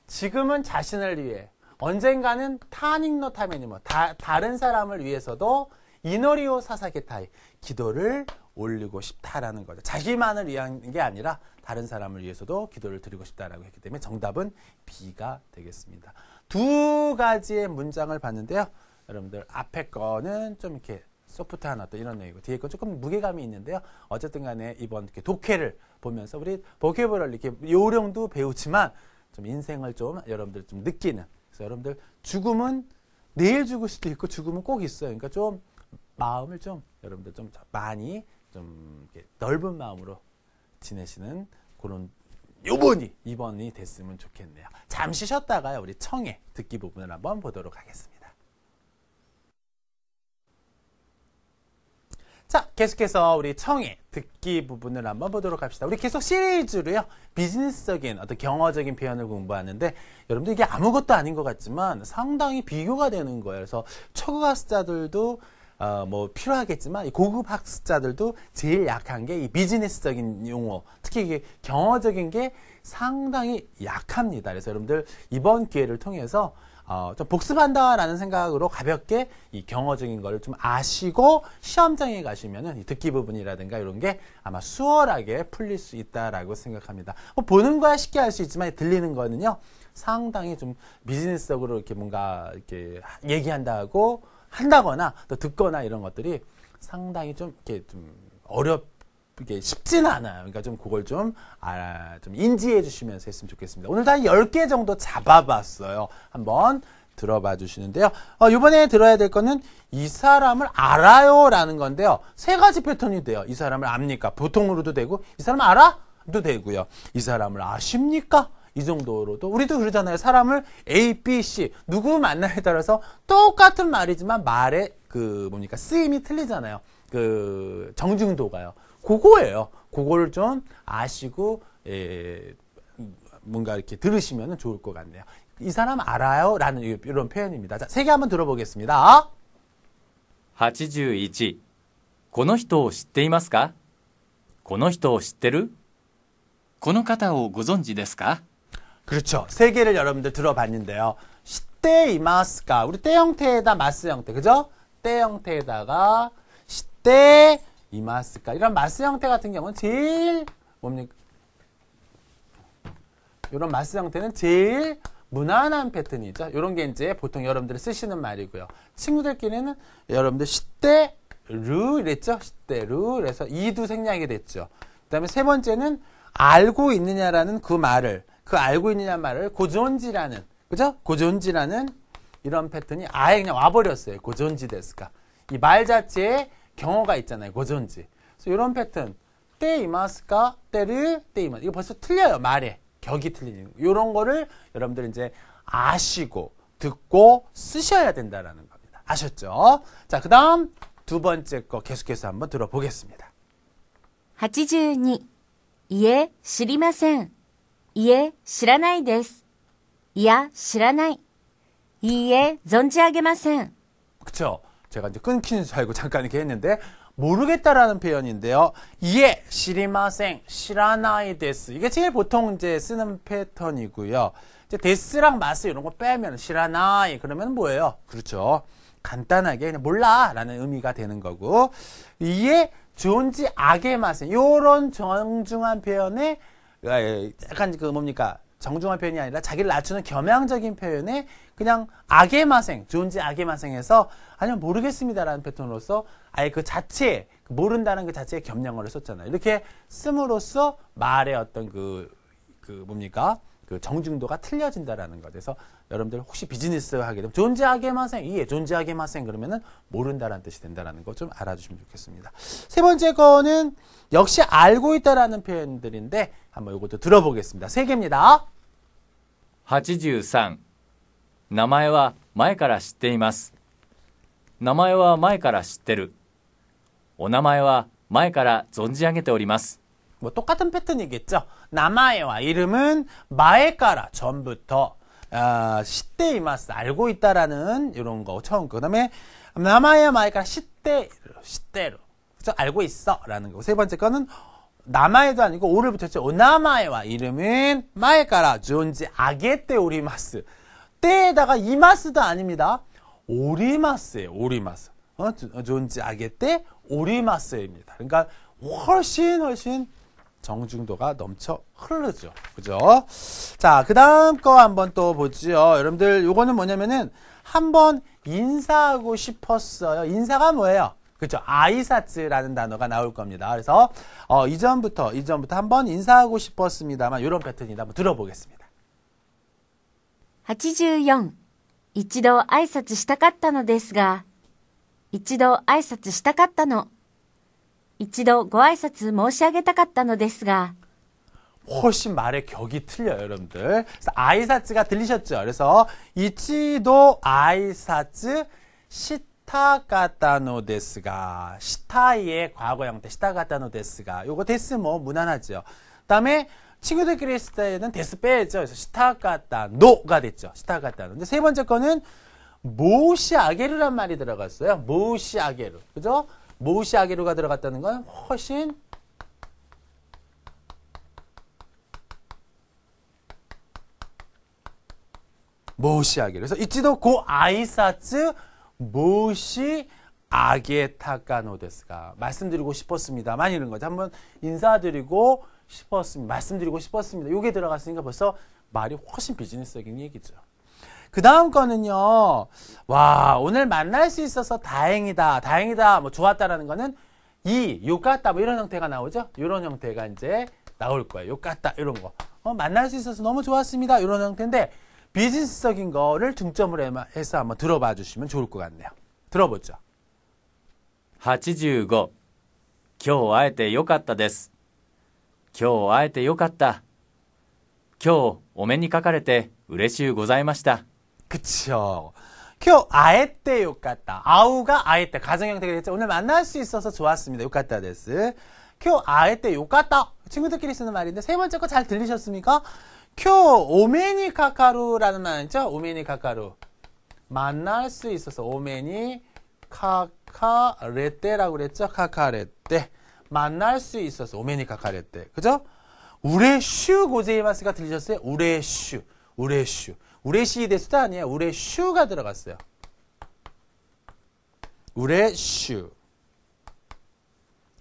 지금은 자신을 위해 언젠가는 타닝노 타메니뭐 다른 사람을 위해서도 이너리오 사사게타이 기도를 올리고 싶다라는 거죠. 자기만을 위한 게 아니라 다른 사람을 위해서도 기도를 드리고 싶다라고 했기 때문에 정답은 B가 되겠습니다. 두 가지의 문장을 봤는데요. 여러분들 앞에 거는 좀 이렇게 소프트한 어떤 이런 내용이고 뒤에 거 조금 무게감이 있는데요. 어쨌든 간에 이번 이렇게 독해를 보면서 우리 보케버럴 이렇게 요령도 배우지만 좀 인생을 좀 여러분들 좀 느끼는 그래서 여러분들 죽음은 내일 죽을 수도 있고 죽음은 꼭 있어요. 그러니까 좀 마음을 좀 여러분들 좀 많이 좀 넓은 마음으로 지내시는 그런 요번이 이번이 됐으면 좋겠네요. 잠시 쉬었다가 우리 청해 듣기 부분을 한번 보도록 하겠습니다. 자, 계속해서 우리 청해 듣기 부분을 한번 보도록 합시다. 우리 계속 시리즈로요. 비즈니스적인 어떤 경어적인 표현을 공부하는데 여러분들 이게 아무것도 아닌 것 같지만 상당히 비교가 되는 거예요. 그래서 초급학자들도 어, 뭐 필요하겠지만 고급 학습자들도 제일 약한 게 이 비즈니스적인 용어, 특히 이게 경어적인 게 상당히 약합니다. 그래서 여러분들 이번 기회를 통해서 어, 좀 복습한다라는 생각으로 가볍게 이 경어적인 거를 좀 아시고 시험장에 가시면은 듣기 부분이라든가 이런 게 아마 수월하게 풀릴 수 있다라고 생각합니다. 뭐 보는 거야 쉽게 할 수 있지만 들리는 거는요 상당히 좀 비즈니스적으로 이렇게 뭔가 이렇게 얘기한다고 한다거나 또 듣거나 이런 것들이 상당히 좀 이렇게 좀 어렵 게 쉽진 않아요. 그러니까 좀 그걸 좀, 아 좀 인지해 주시면서 했으면 좋겠습니다. 오늘 한 10개 정도 잡아봤어요. 한번 들어봐 주시는데요. 어, 이번에 들어야 될 거는 이 사람을 알아요 라는 건데요. 세 가지 패턴이 돼요. 이 사람을 압니까? 보통으로도 되고, 이 사람 알아? 도 되고요. 이 사람을 아십니까? 이 정도로도 우리도 그러잖아요. 사람을 A, B, C 누구 만나에 따라서 똑같은 말이지만 말의 그 뭡니까 쓰임이 틀리잖아요. 그 정중도가요. 그거예요. 그거를 좀 아시고 예, 뭔가 이렇게 들으시면 좋을 것 같네요. 이 사람 알아요? 라는 이런 표현입니다. 자, 세 개 한번 들어보겠습니다. 81. この人を知っていますかこの人を知ってるこの方をご存知ですか 그렇죠. 세 개를 여러분들 들어봤는데요. 시대 이마스가 우리 때 형태에다 마스 형태 그죠? 때 형태에다가 시대 이마스가 이런 마스 형태 같은 경우는 제일 뭡니까? 이런 마스 형태는 제일 무난한 패턴이죠. 이런 게 이제 보통 여러분들이 쓰시는 말이고요. 친구들끼리는 여러분들 시대 루 이랬죠? 시대 루 그래서 이두 생략이 됐죠. 그 다음에 세 번째는 알고 있느냐라는 그 말을 그 알고 있느냐 말을 고존지라는 그죠? 고존지라는 이런 패턴이 아예 그냥 와버렸어요. 고존지 데스가. 이말 자체에 경어가 있잖아요. 고존지. 그래서 이런 패턴. 때이마스까 때를 때 이마스. 이거 벌써 틀려요. 말에. 격이 틀리는. 이런 거를 여러분들 이제 아시고 듣고 쓰셔야 된다라는 겁니다. 아셨죠? 자, 그 다음 두 번째 거 계속해서 한번 들어보겠습니다. 82. 이해 知りませんえ、知らないです。いや、知らない。いいえ、存じ上げません。 그쵸? 제가 이제 끊기는 줄 알고 잠깐 이렇게 했는데 모르겠다라는 표현인데요. 예, 시리마생, 시라나이 데스. 이게 제일 보통 이제 쓰는 패턴이고요. 이제 데스랑 마스 이런 거 빼면 시라나이 그러면 뭐예요? 그렇죠. 간단하게 그냥 몰라라는 의미가 되는 거고 이에 존지 악의 맛은 이런 정중한 표현에 아, 예, 약간 그 뭡니까 정중한 표현이 아니라 자기를 낮추는 겸양적인 표현에 그냥 악의 마생, 좋은지 악의 마생에서 아니면 모르겠습니다라는 패턴으로서 아예 그 자체, 그 모른다는 그 자체의 겸양어를 썼잖아요. 이렇게 씀으로써 말의 어떤 그, 그 뭡니까? 그 정중도가 틀려진다라는 것죠 그래서 여러분들 혹시 비즈니스 하게 되면 존재하게 마생 이해 존재하게 마생 그러면은 모른다라는 뜻이 된다라는 거 좀 알아주시면 좋겠습니다. 세 번째 거는 역시 알고 있다라는 표현들인데 한번 이것도 들어보겠습니다. 세 개입니다. 8 3 나마에와 名前は前から知って 나마에와 마에前라시知っ 오나마에와 마에か라 존재하게 되어ります뭐 똑같은 패턴이겠죠. 나마에와 이름은 마에까라 전부터 あ知っていま알고있다라는 아, 이런 거 처음 그다음에 남아야 마이크라0대1대로 그죠? 알고 있어라는 거. 세 번째 거는 남아에도 아니고 오를 붙였죠. 오나마에와 이름은 마이까라 존지 아게떼 오리마스. 때에다가 이마스도 아닙니다. 오리마스예요. 오리마스. 어, 어? 존지 아게떼 오리마스입니다. 그러니까 훨씬 훨씬 정중도가 넘쳐 흐르죠. 그죠? 자, 그 다음 거 한번 또 보지요. 여러분들, 요거는 뭐냐면은 한번 인사하고 싶었어요. 인사가 뭐예요? 그죠? 아이사츠라는 단어가 나올 겁니다. 그래서 어, 이전부터 이전부터 한번 인사하고 싶었습니다만 이런 패턴이다. 한번 들어보겠습니다. 84. 一度挨拶したかったのですが、一度挨拶したかったの。一度ご挨拶申し上げたかったのですが 훨씬 말의 격이 틀려요, 여러분들. 아이사츠가 들리셨죠? 그래서 이치도 아이사츠 시타가타노 데스가 시타의 과거 형태 시타가타노 데스가 요거 데스 뭐 무난하죠. 그다음에 친구들끼리 했을 때는 데스 빼죠. 그래서 시타가타노가 됐죠. 시타가타노. 근데 세 번째 거는 모시아게르란 말이 들어갔어요. 모시아게르. 그죠? 모시 아기로가 들어갔다는 건 훨씬 모시 아기 그래서 이지도고 아이사츠 모시 아게 타카노데스가 말씀드리고 싶었습니다많 이런 거죠. 한번 인사드리고 싶었습니다. 말씀드리고 싶었습니다. 요게 들어갔으니까 벌써 말이 훨씬 비즈니스적인 얘기죠. 그 다음 거는요. 와 오늘 만날 수 있어서 다행이다. 다행이다. 뭐 좋았다라는 거는 이요 같다. 뭐 이런 형태가 나오죠. 이런 형태가 이제 나올 거예요. 요 같다. 이런 거. 어, 만날 수 있어서 너무 좋았습니다. 이런 형태인데 비즈니스적인 거를 중점으로 해서 한번 들어봐 주시면 좋을 것 같네요. 들어보죠. 85. 今日会えてよかったです。今日会えてよかった。今日お目にかかれて嬉しゅうございました。 그쵸. 쿄아에때 요카타. 아우가 아에 때. 가정 형태가 됐죠. 오늘 만날 수 있어서 좋았습니다. 요카타 데스. 쿄아에때 요카타. 친구들끼리 쓰는 말인데 세 번째 거 잘 들리셨습니까? 쿄 오메니 카카루라는 말 있죠? 오메니 카카루. 만날 수 있어서 오메니 카카레떼라고 그랬죠? 카카레떼. 만날 수 있어서 오메니 카카레떼. 그죠? 우레슈 고제이마스가 들리셨어요? 우레슈. 우레슈. 우레시 데스도 아니에요. 우레슈가 들어갔어요. 우레슈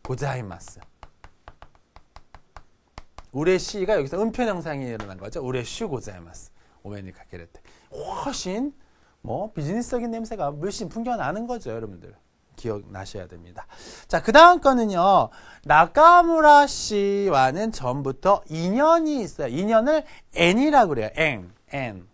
고자이마스 우레시가 여기서 은편 형상이 일어난 거죠. 우레슈 고자이마스 오메니 가케레테 훨씬 뭐 비즈니스적인 냄새가 물씬 풍겨나는 거죠. 여러분들 기억나셔야 됩니다. 자, 그 다음 거는요. 나카무라 씨와는 전부터 인연이 있어요. 인연을 N이라고 그래요. N, N.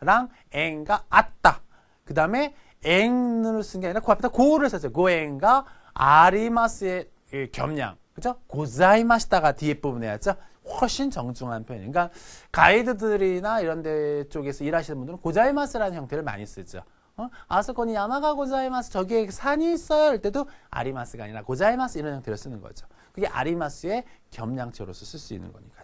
랑 엥가 아따 그 다음에 엥을 쓴게 아니라 그 앞에다 고를 썼어요 고엥가 아리마스의 겸양 그죠? 고자이마시다가 뒤에 부분에 왔죠? 훨씬 정중한 표현. 그러니까 가이드들이나 이런 데 쪽에서 일하시는 분들은 고자이마스라는 형태를 많이 쓰죠. 어? 아스코니 야마가 고자이마스 저기에 산이 있어요 할 때도 아리마스가 아니라 고자이마스 이런 형태로 쓰는 거죠. 그게 아리마스의 겸양체로서 쓸 수 있는 거니까.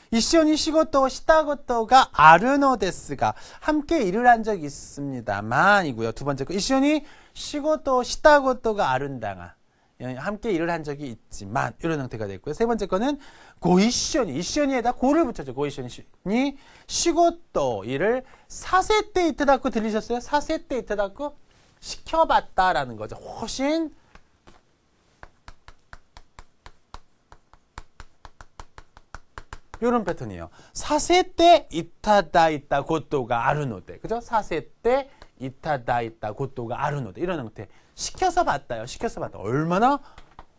이시온이 시고또시다고또가 아르노데스가 함께 일을 한 적이 있습니다만이고요. 두 번째 거 이시온이 시고또시다고또가 아른당아 예, 함께 일을 한 적이 있지만 이런 형태가 됐고요. 세 번째 거는 고이시온이이온이에다 고를 붙여줘. 고이시온이 시고또 일을 사세 때이트다고 들리셨어요? 사세 때이트다고 시켜봤다라는 거죠. 훨씬 이런 패턴이에요. 사세 때 이타다 있다 고또가 아르노데. 그죠? 사세 때 이타다 있다 고또가 아르노데. 이런 형태. 시켜서 봤다요. 시켜서 봤다. 얼마나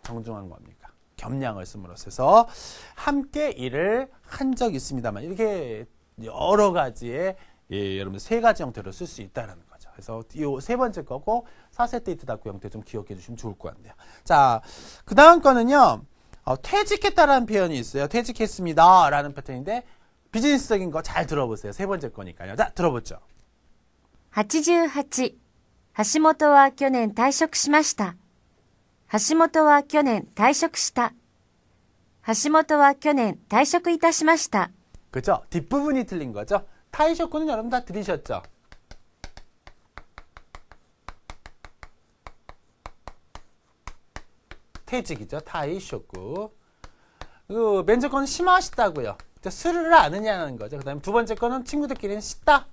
정중한 겁니까? 겸양을 씀으로써 해서 함께 일을 한 적이 있습니다만 이렇게 여러 가지의 예, 여러분 세 가지 형태로 쓸 수 있다는 거죠. 그래서 이 세 번째 거고 사세때이타 다꾸 그 형태 좀 기억해 주시면 좋을 것 같네요. 자, 그 다음 거는요. 어, 퇴직했다라는 표현이 있어요. 퇴직했습니다. 라는 패턴인데 비즈니스적인 거 잘 들어보세요. 세 번째 거니까요. 자, 들어보죠. 88. 橋本は去年退職しました.橋本は去年退職した.橋本は去年退職いたしました. 그죠? 뒷부분이 틀린 거죠? 타이쇼코는 여러분 다 들으셨죠? 태직이죠. 타이 쇼구. 그 면접 거 심하시다고요. 스르르 아느냐는 거죠. 그 다음에 두 번째 거는 친구들끼리는 씻다.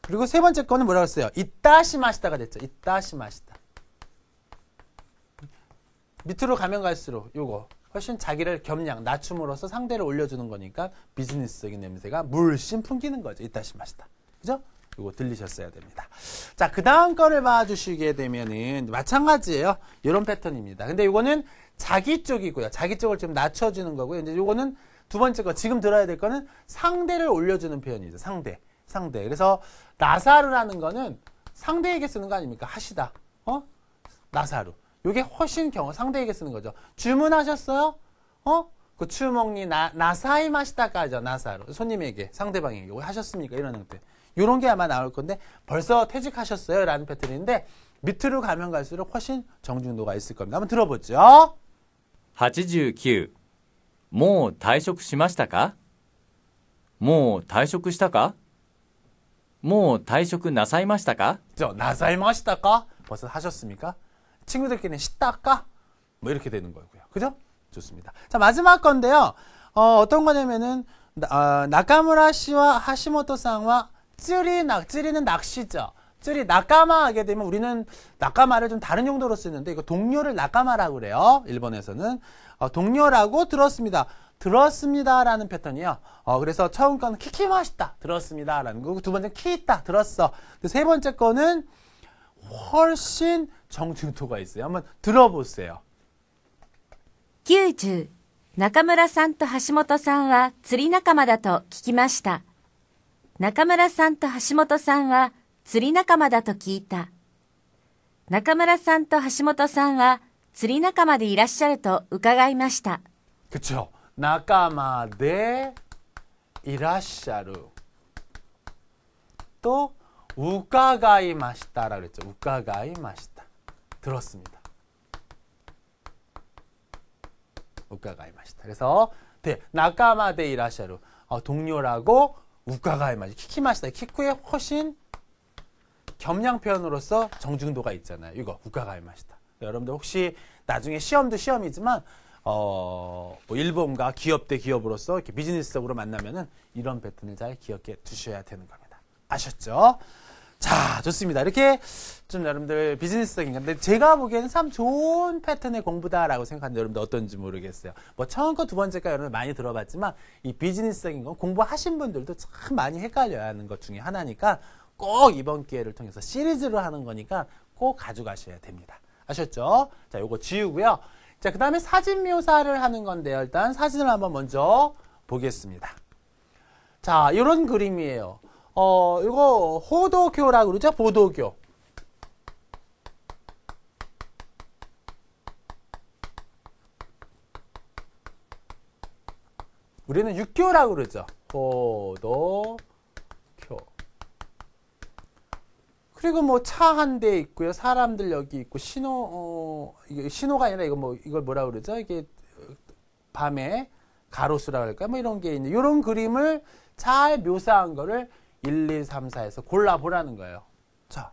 그리고 세 번째 거는 뭐라고 했어요? 이따심하시다가 됐죠. 이따심하시다 밑으로 가면 갈수록 요거 훨씬 자기를 겸양, 낮춤으로써 상대를 올려주는 거니까 비즈니스적인 냄새가 물씬 풍기는 거죠. 이따심하시다 그죠? 이거 들리셨어야 됩니다. 자, 그 다음 거를 봐주시게 되면은 마찬가지예요. 이런 패턴입니다. 근데 이거는 자기 쪽이고요. 자기 쪽을 좀 낮춰주는 거고요. 이제 이거는 두 번째 거, 지금 들어야 될 거는 상대를 올려주는 표현이죠. 상대, 상대. 그래서 나사르라는 거는 상대에게 쓰는 거 아닙니까? 하시다, 어? 나사르. 이게 훨씬 경우 상대에게 쓰는 거죠. 주문하셨어요? 어? 그 추먹니 나사이 마시다까지죠. 나사로 손님에게 상대방에게 하셨습니까? 이런 형태. 이런 게 아마 나올 건데 벌써 퇴직하셨어요 라는 패턴인데 밑으로 가면 갈수록 훨씬 정중도가 있을 겁니다. 한번 들어보죠. 89. もう退職しましたか?もう退職したか?もう退職なさいましたか? 나사이마시다까? 벌써 하셨습니까? 친구들끼리는 씻다까? 뭐 이렇게 되는 거고요. 그죠? 좋습니다. 자, 마지막 건데요. 어, 어떤 거냐면은 나, 어, 아, 나카무라 씨와 하시모토 상와 낙리 낙지리는 낚시죠. 쯔리 낙가마 하게 되면 우리는 낙가마를 좀 다른 용도로 쓰는데 이거 동료를 낙가마라고 그래요. 일본에서는 어, 동료라고 들었습니다. 들었습니다라는 패턴이요 어, 그래서 처음 거는 키키 맛있다 들었습니다라는 거고 두 번째 키 있다 들었어. 세 번째 거는 훨씬 정중토가 있어요. 한번 들어보세요. 90. 中村さんと橋本さんは釣り仲間だと聞きました。中村さんと橋本さんは釣り仲間だと聞いた。中村さんと橋本さんは釣り仲間でいらっしゃると伺いました。仲間でいらっしゃると伺いましたら伺いました。들었습니 다。 伺いました。で仲間でいらっしゃるあ、동료라고 우가가의 맛이 키키맛이다. 키쿠의 훨씬 겸양 표현으로서 정중도가 있잖아요. 이거 우가가의 맛이다. 여러분들 혹시 나중에 시험도 시험이지만 어, 뭐 일본과 기업 대 기업으로서 이렇게 비즈니스적으로 만나면은 이런 패턴을 잘 기억해 두셔야 되는 겁니다. 아셨죠? 자, 좋습니다. 이렇게 좀 여러분들 비즈니스적인 건데 제가 보기에는 참 좋은 패턴의 공부다라고 생각하는데 여러분들 어떤지 모르겠어요. 뭐 처음 거 두 번째가 여러분 들 많이 들어봤지만 이 비즈니스적인 건 공부하신 분들도 참 많이 헷갈려야 하는 것 중에 하나니까 꼭 이번 기회를 통해서 시리즈로 하는 거니까 꼭 가져가셔야 됩니다. 아셨죠? 자, 요거 지우고요. 자, 그 다음에 사진 묘사를 하는 건데요. 일단 사진을 한번 먼저 보겠습니다. 자, 요런 그림이에요. 어, 이거 호도교라고 그러죠? 보도교. 우리는 육교라고 그러죠. 호도교. 그리고 뭐 차 한 대 있고요. 사람들 여기 있고 신호 어, 이게 신호가 아니라 이거 뭐 이걸 뭐라 그러죠? 이게 밤에 가로수라 그럴까? 뭐 이런 게 있는 이런 그림을 잘 묘사한 거를 1, 2, 3, 4에서골라보라는거예요자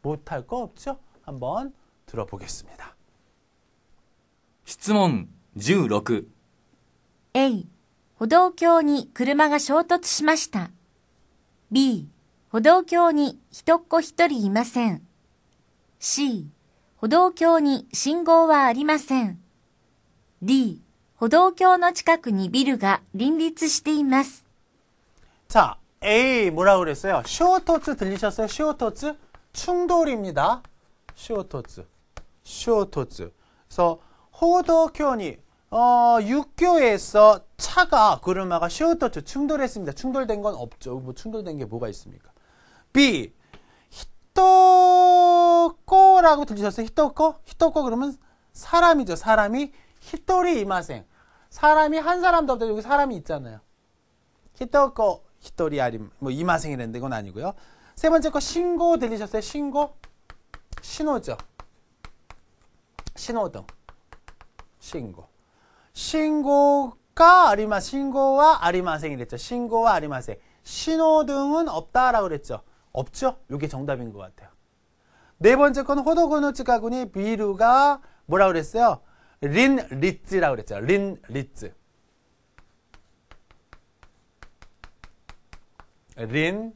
못할거없죠한번들어보겠습니다質問16 A. 歩道橋に車が衝突しました。B. 歩道橋に人っ子一人いません。C. 歩道橋に信号はありません。D. 歩道橋の近くにビルが林立しています。자 A 뭐라고 그랬어요? 쇼토츠 들리셨어요? 쇼토츠? 충돌입니다. 쇼토츠. 쇼토츠. 그래서 호도교니 어, 육교에서 차가 그루마가 쇼토츠 충돌했습니다. 충돌된 건 없죠. 뭐 충돌된 게 뭐가 있습니까? B 히토코라고 들리셨어요? 히토코? 히토코 그러면 사람이죠. 사람이 히토리 이마생. 사람이 한 사람도 없다. 여기 사람이 있잖아요. 히토코 히토리 아림 뭐 이마생이랬는데 이건 아니고요. 세 번째 거 신고 들리셨어요? 신고 신호죠. 신호등 신고 신고가 아리마 신고와 아리마생이랬죠. 신고와 아리마생 신호등은 없다라고 그랬죠. 없죠? 이게 정답인 것 같아요. 네 번째 건 호도그노츠카군이 비루가 뭐라고 그랬어요? 린 리츠라고 그랬죠. 린 리츠. 린,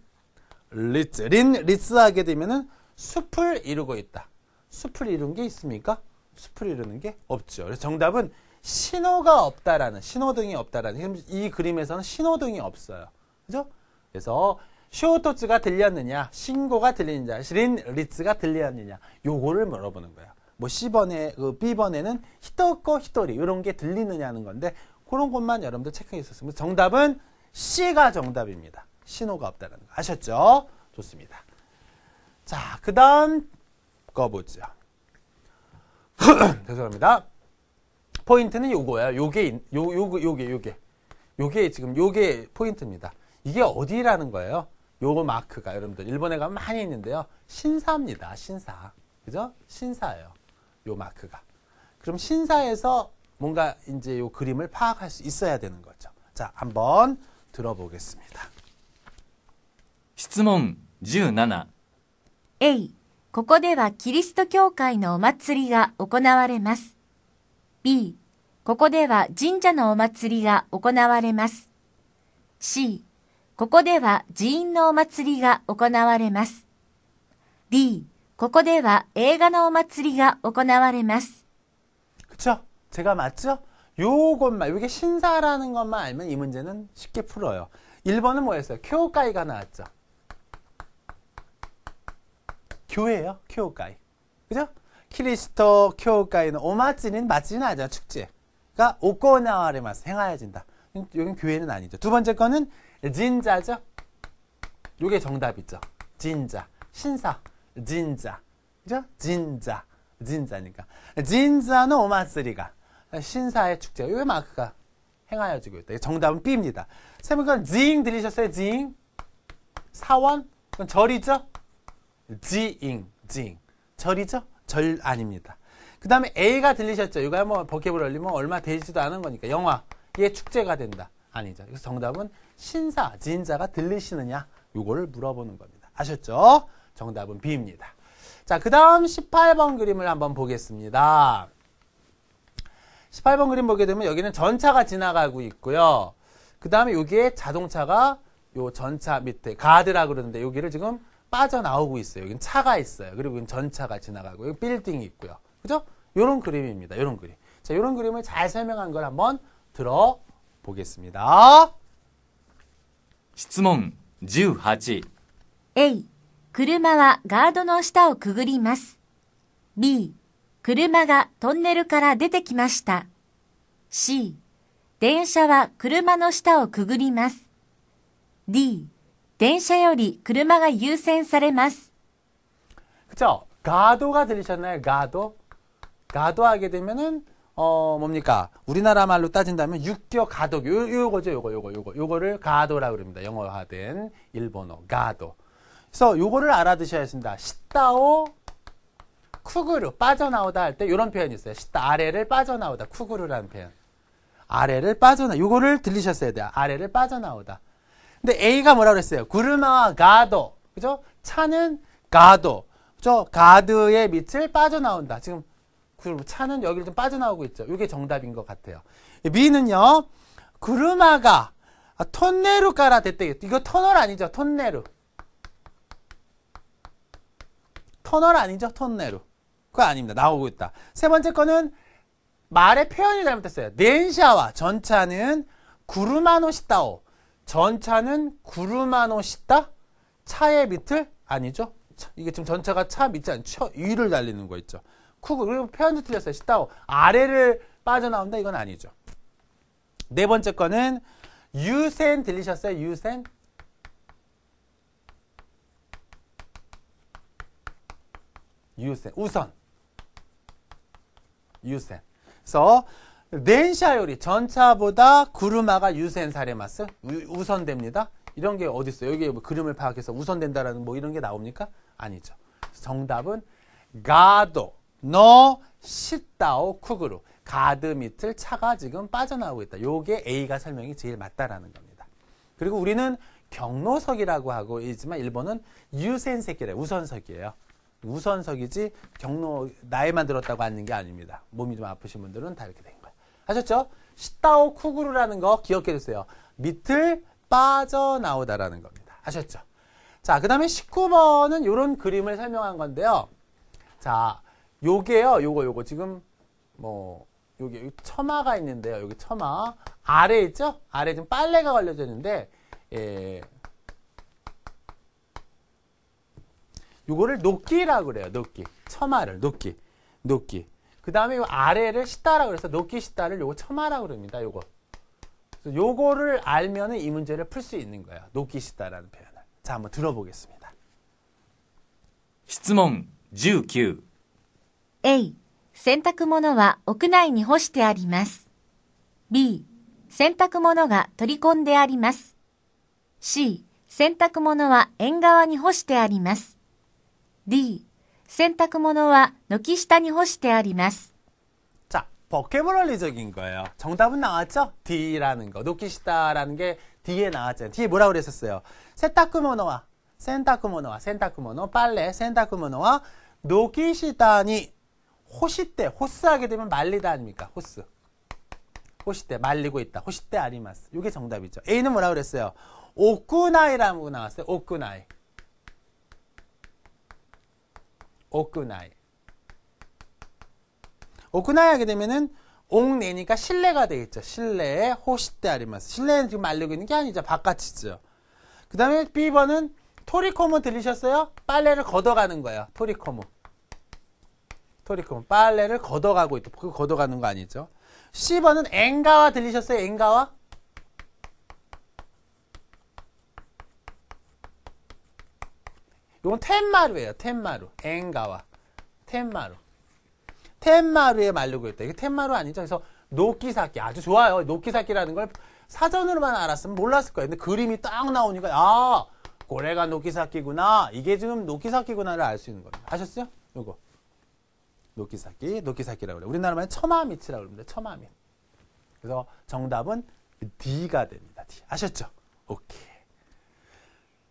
리츠. 린, 리츠 하게 되면은 숲을 이루고 있다. 숲을 이룬 게 있습니까? 숲을 이루는 게 없죠. 그래서 정답은 신호가 없다라는, 신호등이 없다라는, 이 그림에서는 신호등이 없어요. 그죠? 그래서 쇼토츠가 들렸느냐, 신고가 들리느냐, 린, 리츠가 들렸느냐, 요거를 물어보는 거야. 뭐 C번에, 그 B번에는 히토코, 히토리, 이런 게 들리느냐는 건데, 그런 것만 여러분들 체크해 있었으면 정답은 C가 정답입니다. 신호가 없다는 거 아셨죠? 좋습니다. 자, 그 다음 거 보죠. 죄송합니다. 포인트는 요거야. 요게, 요, 요게, 요게, 요게. 요게 지금 요게 포인트입니다. 이게 어디라는 거예요? 요 마크가 여러분들 일본에 가면 많이 있는데요. 신사입니다. 신사. 그죠? 신사예요. 요 마크가. 그럼 신사에서 뭔가 이제 요 그림을 파악할 수 있어야 되는 거죠. 자, 한번 들어보겠습니다. 質問17 A ここではキリスト教会のお祭りが行われます B ここでは神社のお祭りが行われます C ここでは寺院のお祭りが行われます D ここでは映画のお祭りが行われます。그쵸제가맞죠요것만요게신사라는것만알면이문제는쉽게풀어요1번은뭐였어요教会が나왔죠 교회예요. 교가이. 그죠? 키리스토 교가이는 오마찌는 맞지는아니 축제가 그러니까 오코나와레마스 행하여진다. 여긴 교회는 아니죠. 두 번째 거는 진자죠. 요게 정답이죠. 진자. 신사. 진자. 그죠? 진자. 진자니까. 진자는 오마쓰리가 신사의 축제. 요게 마크가 행하여지고 있다. 정답은 B입니다. 세 번째는 징 들리셨어요? 징. 사원. 그건 절이죠. 지잉, 지잉. 절이죠? 절 아닙니다. 그 다음에 A가 들리셨죠? 이거 한번 버킷을 올리면 얼마 되지도 않은 거니까 영화의 축제가 된다. 아니죠. 그래서 정답은 신사, 진자가 들리시느냐? 이거를 물어보는 겁니다. 아셨죠? 정답은 B입니다. 자, 그 다음 18번 그림을 한번 보겠습니다. 18번 그림 보게 되면 여기는 전차가 지나가고 있고요. 그 다음에 여기에 자동차가 요 전차 밑에 가드라 그러는데 여기를 지금 빠져나오고 있어요. 여기 차가 있어요. 그리고 전차가 지나가고 여기 빌딩이 있고요. 그죠? 요런 그림입니다. 요런 그림. 자, 요런 그림을 잘 설명한 걸 한번 들어보겠습니다. 질문 18 A. 그 車はガードの下をくぐります。B. 그車가トンネルから出てきました c 電車は車の下をくぐります。D. 電車 요리 車가 유선されます. 그쵸? 가도가 들리셨나요? 가도? 가도 하게 되면은 어 뭡니까? 우리나라 말로 따진다면 육교 가도 요 요거죠. 요거 요거 요거 요거를 가도라고 그럽니다. 영어화된 일본어 가도. 그래서 요거를 알아두셔야 했니다 시다오 쿠그루 빠져나오다 할때 이런 표현이 있어요. 시다 아래를 빠져나오다 쿠그루라는 표현. 아래를 빠져나 요거를 들리셨어야 돼요. 아래를 빠져나오다. 근데 A가 뭐라 그랬어요? 구르마와 가도. 그죠? 차는 가도. 그죠? 가드의 밑을 빠져나온다. 지금 차는 여기를 좀 빠져나오고 있죠. 이게 정답인 것 같아요. B는요. 구르마가 아, 톤네루 까라 됐대. 이거 터널 아니죠? 톤네루. 터널 아니죠? 톤네루. 그거 아닙니다. 나오고 있다. 세 번째 거는 말의 표현이 잘못됐어요. 넨샤와 전차는 구르마노시타오 전차는 구르마노 시다 차의 밑을 아니죠. 차, 이게 지금 전차가 차 밑이 아니 죠 위를 달리는 거 있죠. 쿠그 그리고 표현도 틀렸어요. 시다오 아래를 빠져나온다 이건 아니죠. 네 번째 거는 유센 들리셨어요? 유센 유센 우선 유센 그래서 낸샤 요리 전차보다 구르마가 유센 사레마스 우, 선됩니다 이런 게 어디 있어요? 여기 뭐 그림을 파악해서 우선된다라는 뭐 이런 게 나옵니까? 아니죠. 정답은 가도 너싯다오 쿡으로 가드 밑을 차가 지금 빠져나오고 있다. 요게 A가 설명이 제일 맞다라는 겁니다. 그리고 우리는 경로석이라고 하고 있지만 일본은 유센세끼래 우선석이에요. 우선석이지 경로 나에만 들었다고 하는 게 아닙니다. 몸이 좀 아프신 분들은 다 이렇게 됩니다. 하셨죠? 시타오 쿠그루라는거 기억해 주세요. 밑을 빠져나오다라는 겁니다. 하셨죠? 자, 그 다음에 19번은 이런 그림을 설명한 건데요. 자, 요게요. 요거 요거 지금 뭐 요게, 여기 처마가 있는데요. 여기 처마 아래 있죠? 아래 지금 빨래가 걸려져 있는데 예. 요거를 녹기라고 그래요. 녹기. 처마를 녹기. 녹기. 그 다음에 아래를 시다라 그래서 높기 시다를 요거 첨하라 그럽니다. 요거. 요거를 알면은 이 문제를 풀 수 있는 거예요. 높기 시다라는 표현을. 자, 한번 들어보겠습니다. 質問19 A. 洗濯物は屋内に干してあります。B. 洗濯物が取り込んであります。C. 洗濯物は縁側に干してあります。D. 洗濯物は軒下に干してあります。 자, 버케모널리적인 거예요. 정답은 나왔죠? D라는 거. 노기시다라는게 D에 나왔잖아요. 뒤에 뭐라고 그랬었어요? 세탁쿠모노와 센타쿠모노와, 센타쿠모노, 빨래, 센타쿠모노와 노키시다니 호시때, 호스하게 되면 말리다 아닙니까? 호스. 호시때, 말리고 있다. 호시때 아리마스. 이게 정답이죠. A는 뭐라고 그랬어요? 오쿠나이라고 나왔어요. 오쿠나이. 오크나이. 오크나이 하게 되면은 옥내니까 실내가 되겠죠. 실내에 호시대 아리마스. 실내는 지금 알려고 있는 게 아니죠. 바깥이죠. 그 다음에 B번은 토리코모 들리셨어요? 빨래를 걷어가는 거예요. 토리코모. 토리코모. 빨래를 걷어가고 있다. 그 걷어가는 거 아니죠. C번은 엥가와 들리셨어요? 엥가와? 이건 텐마루예요. 텐마루. 엔가와. 텐마루. 텐마루의 말르고 있다. 이게 텐마루 아니죠? 그래서 노키사키 아주 좋아요. 노키사키라는 걸 사전으로만 알았으면 몰랐을 거예요. 근데 그림이 딱 나오니까 아, 고래가 노키사키구나. 이게 지금 노키사키구나를 알 수 있는 겁니다. 아셨죠요거 노키사키, 노키사키라고 그래요. 우리나라 말에 처마미치라고 그럽니다. 처마미. 그래서 정답은 D가 됩니다. D. 아셨죠? 오케이.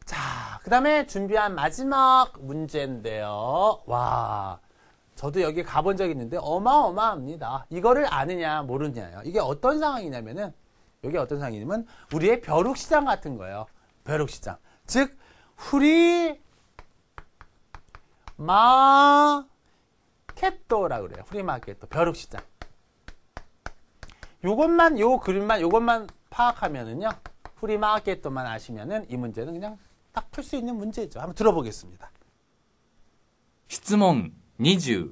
자, 그 다음에 준비한 마지막 문제인데요. 와, 저도 여기 가본 적 있는데 어마어마합니다. 이거를 아느냐 모르냐요. 이게 어떤 상황이냐면은 여기 어떤 상황이냐면 우리의 벼룩시장 같은 거예요. 벼룩시장. 즉, 후리 마켓도라 그래요. 후리마켓도 벼룩시장. 요것만 요 그림만 요것만 파악하면은요. 후리마켓도만 아시면은 이 문제는 그냥 딱풀수있는문제죠한번들어보겠습니다質問20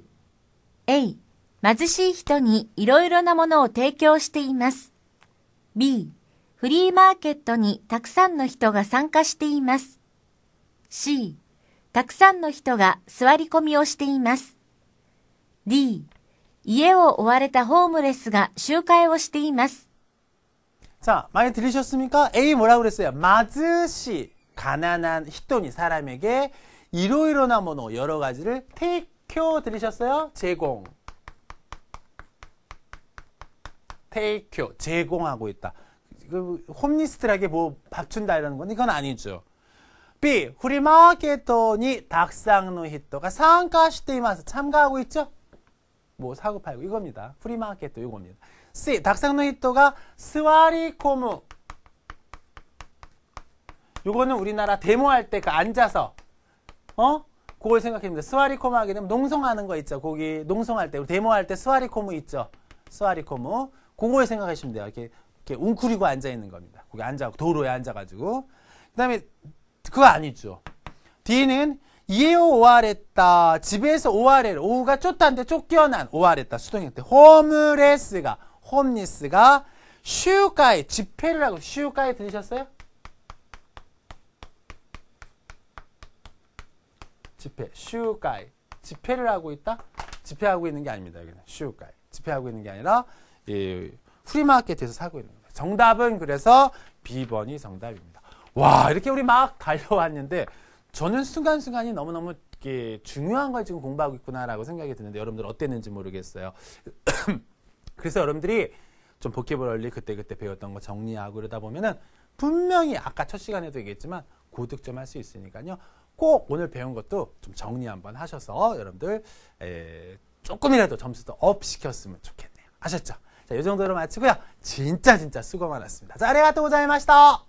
A. 貧しい人にいろいろなものを提供しています。B. フリーマーケットにたくさんの人が参加しています。C. たくさんの人が座り込みをしています。D. 家を追われたホームレスが集会をしています。さあ、前に들으셨습니까 A 뭐라고그랬어요貧しい。 가난한 히토니 사람에게 이로이로나 모노 여러 가지를 테이쿄 들으셨어요? 제공 테이쿄 제공하고 있다. 그 홈리스트라게뭐밥춘다이런건 이건 아니죠. B. 후리마켓토니 닥상노 히토가 상가시테이마스 참가하고 있죠? 뭐 사고 팔고 이겁니다. 후리마켓토 이겁니다. C. 닥상노 히토가 스와리코무 요거는 우리나라 데모할 때 그 앉아서 어? 그걸 생각해봅니다. 스와리코무 하게 되면 농성하는 거 있죠. 거기 농성할 때 데모할 때 스와리코무 있죠. 스와리코무 그거에 생각하시면 돼요. 이렇게 이렇게 웅크리고 앉아 있는 겁니다. 거기 앉아 도로에 앉아가지고 그다음에 그거 아니죠. D는 이에오 오아레타 집에서 오아레 오우가 쫓다는데 쫓겨난 오아레타 수동형때 호물레스가 홈리스가 슈가이 집회를 하고 슈가이 들으셨어요? 집회, 슈가이. 집회를 하고 있다? 집회하고 있는 게 아닙니다. 여기는 슈가이. 집회하고 있는 게 아니라 예, 프리마켓에서 사고 있는 거예요. 정답은 그래서 B번이 정답입니다. 와, 이렇게 우리 막 달려왔는데 저는 순간순간이 너무너무 이게 중요한 걸 지금 공부하고 있구나라고 생각이 드는데 여러분들 어땠는지 모르겠어요. 그래서 여러분들이 좀 보케브럴리 그때그때 배웠던 거 정리하고 그러다 보면은 분명히 아까 첫 시간에도 얘기했지만 고득점할 수 있으니까요. 꼭 오늘 배운 것도 좀 정리 한번 하셔서 여러분들 에, 조금이라도 점수도 업 시켰으면 좋겠네요. 아셨죠? 자, 이 정도로 마치고요. 진짜 진짜 수고 많았습니다. 자, 아리가또 고자이마시다.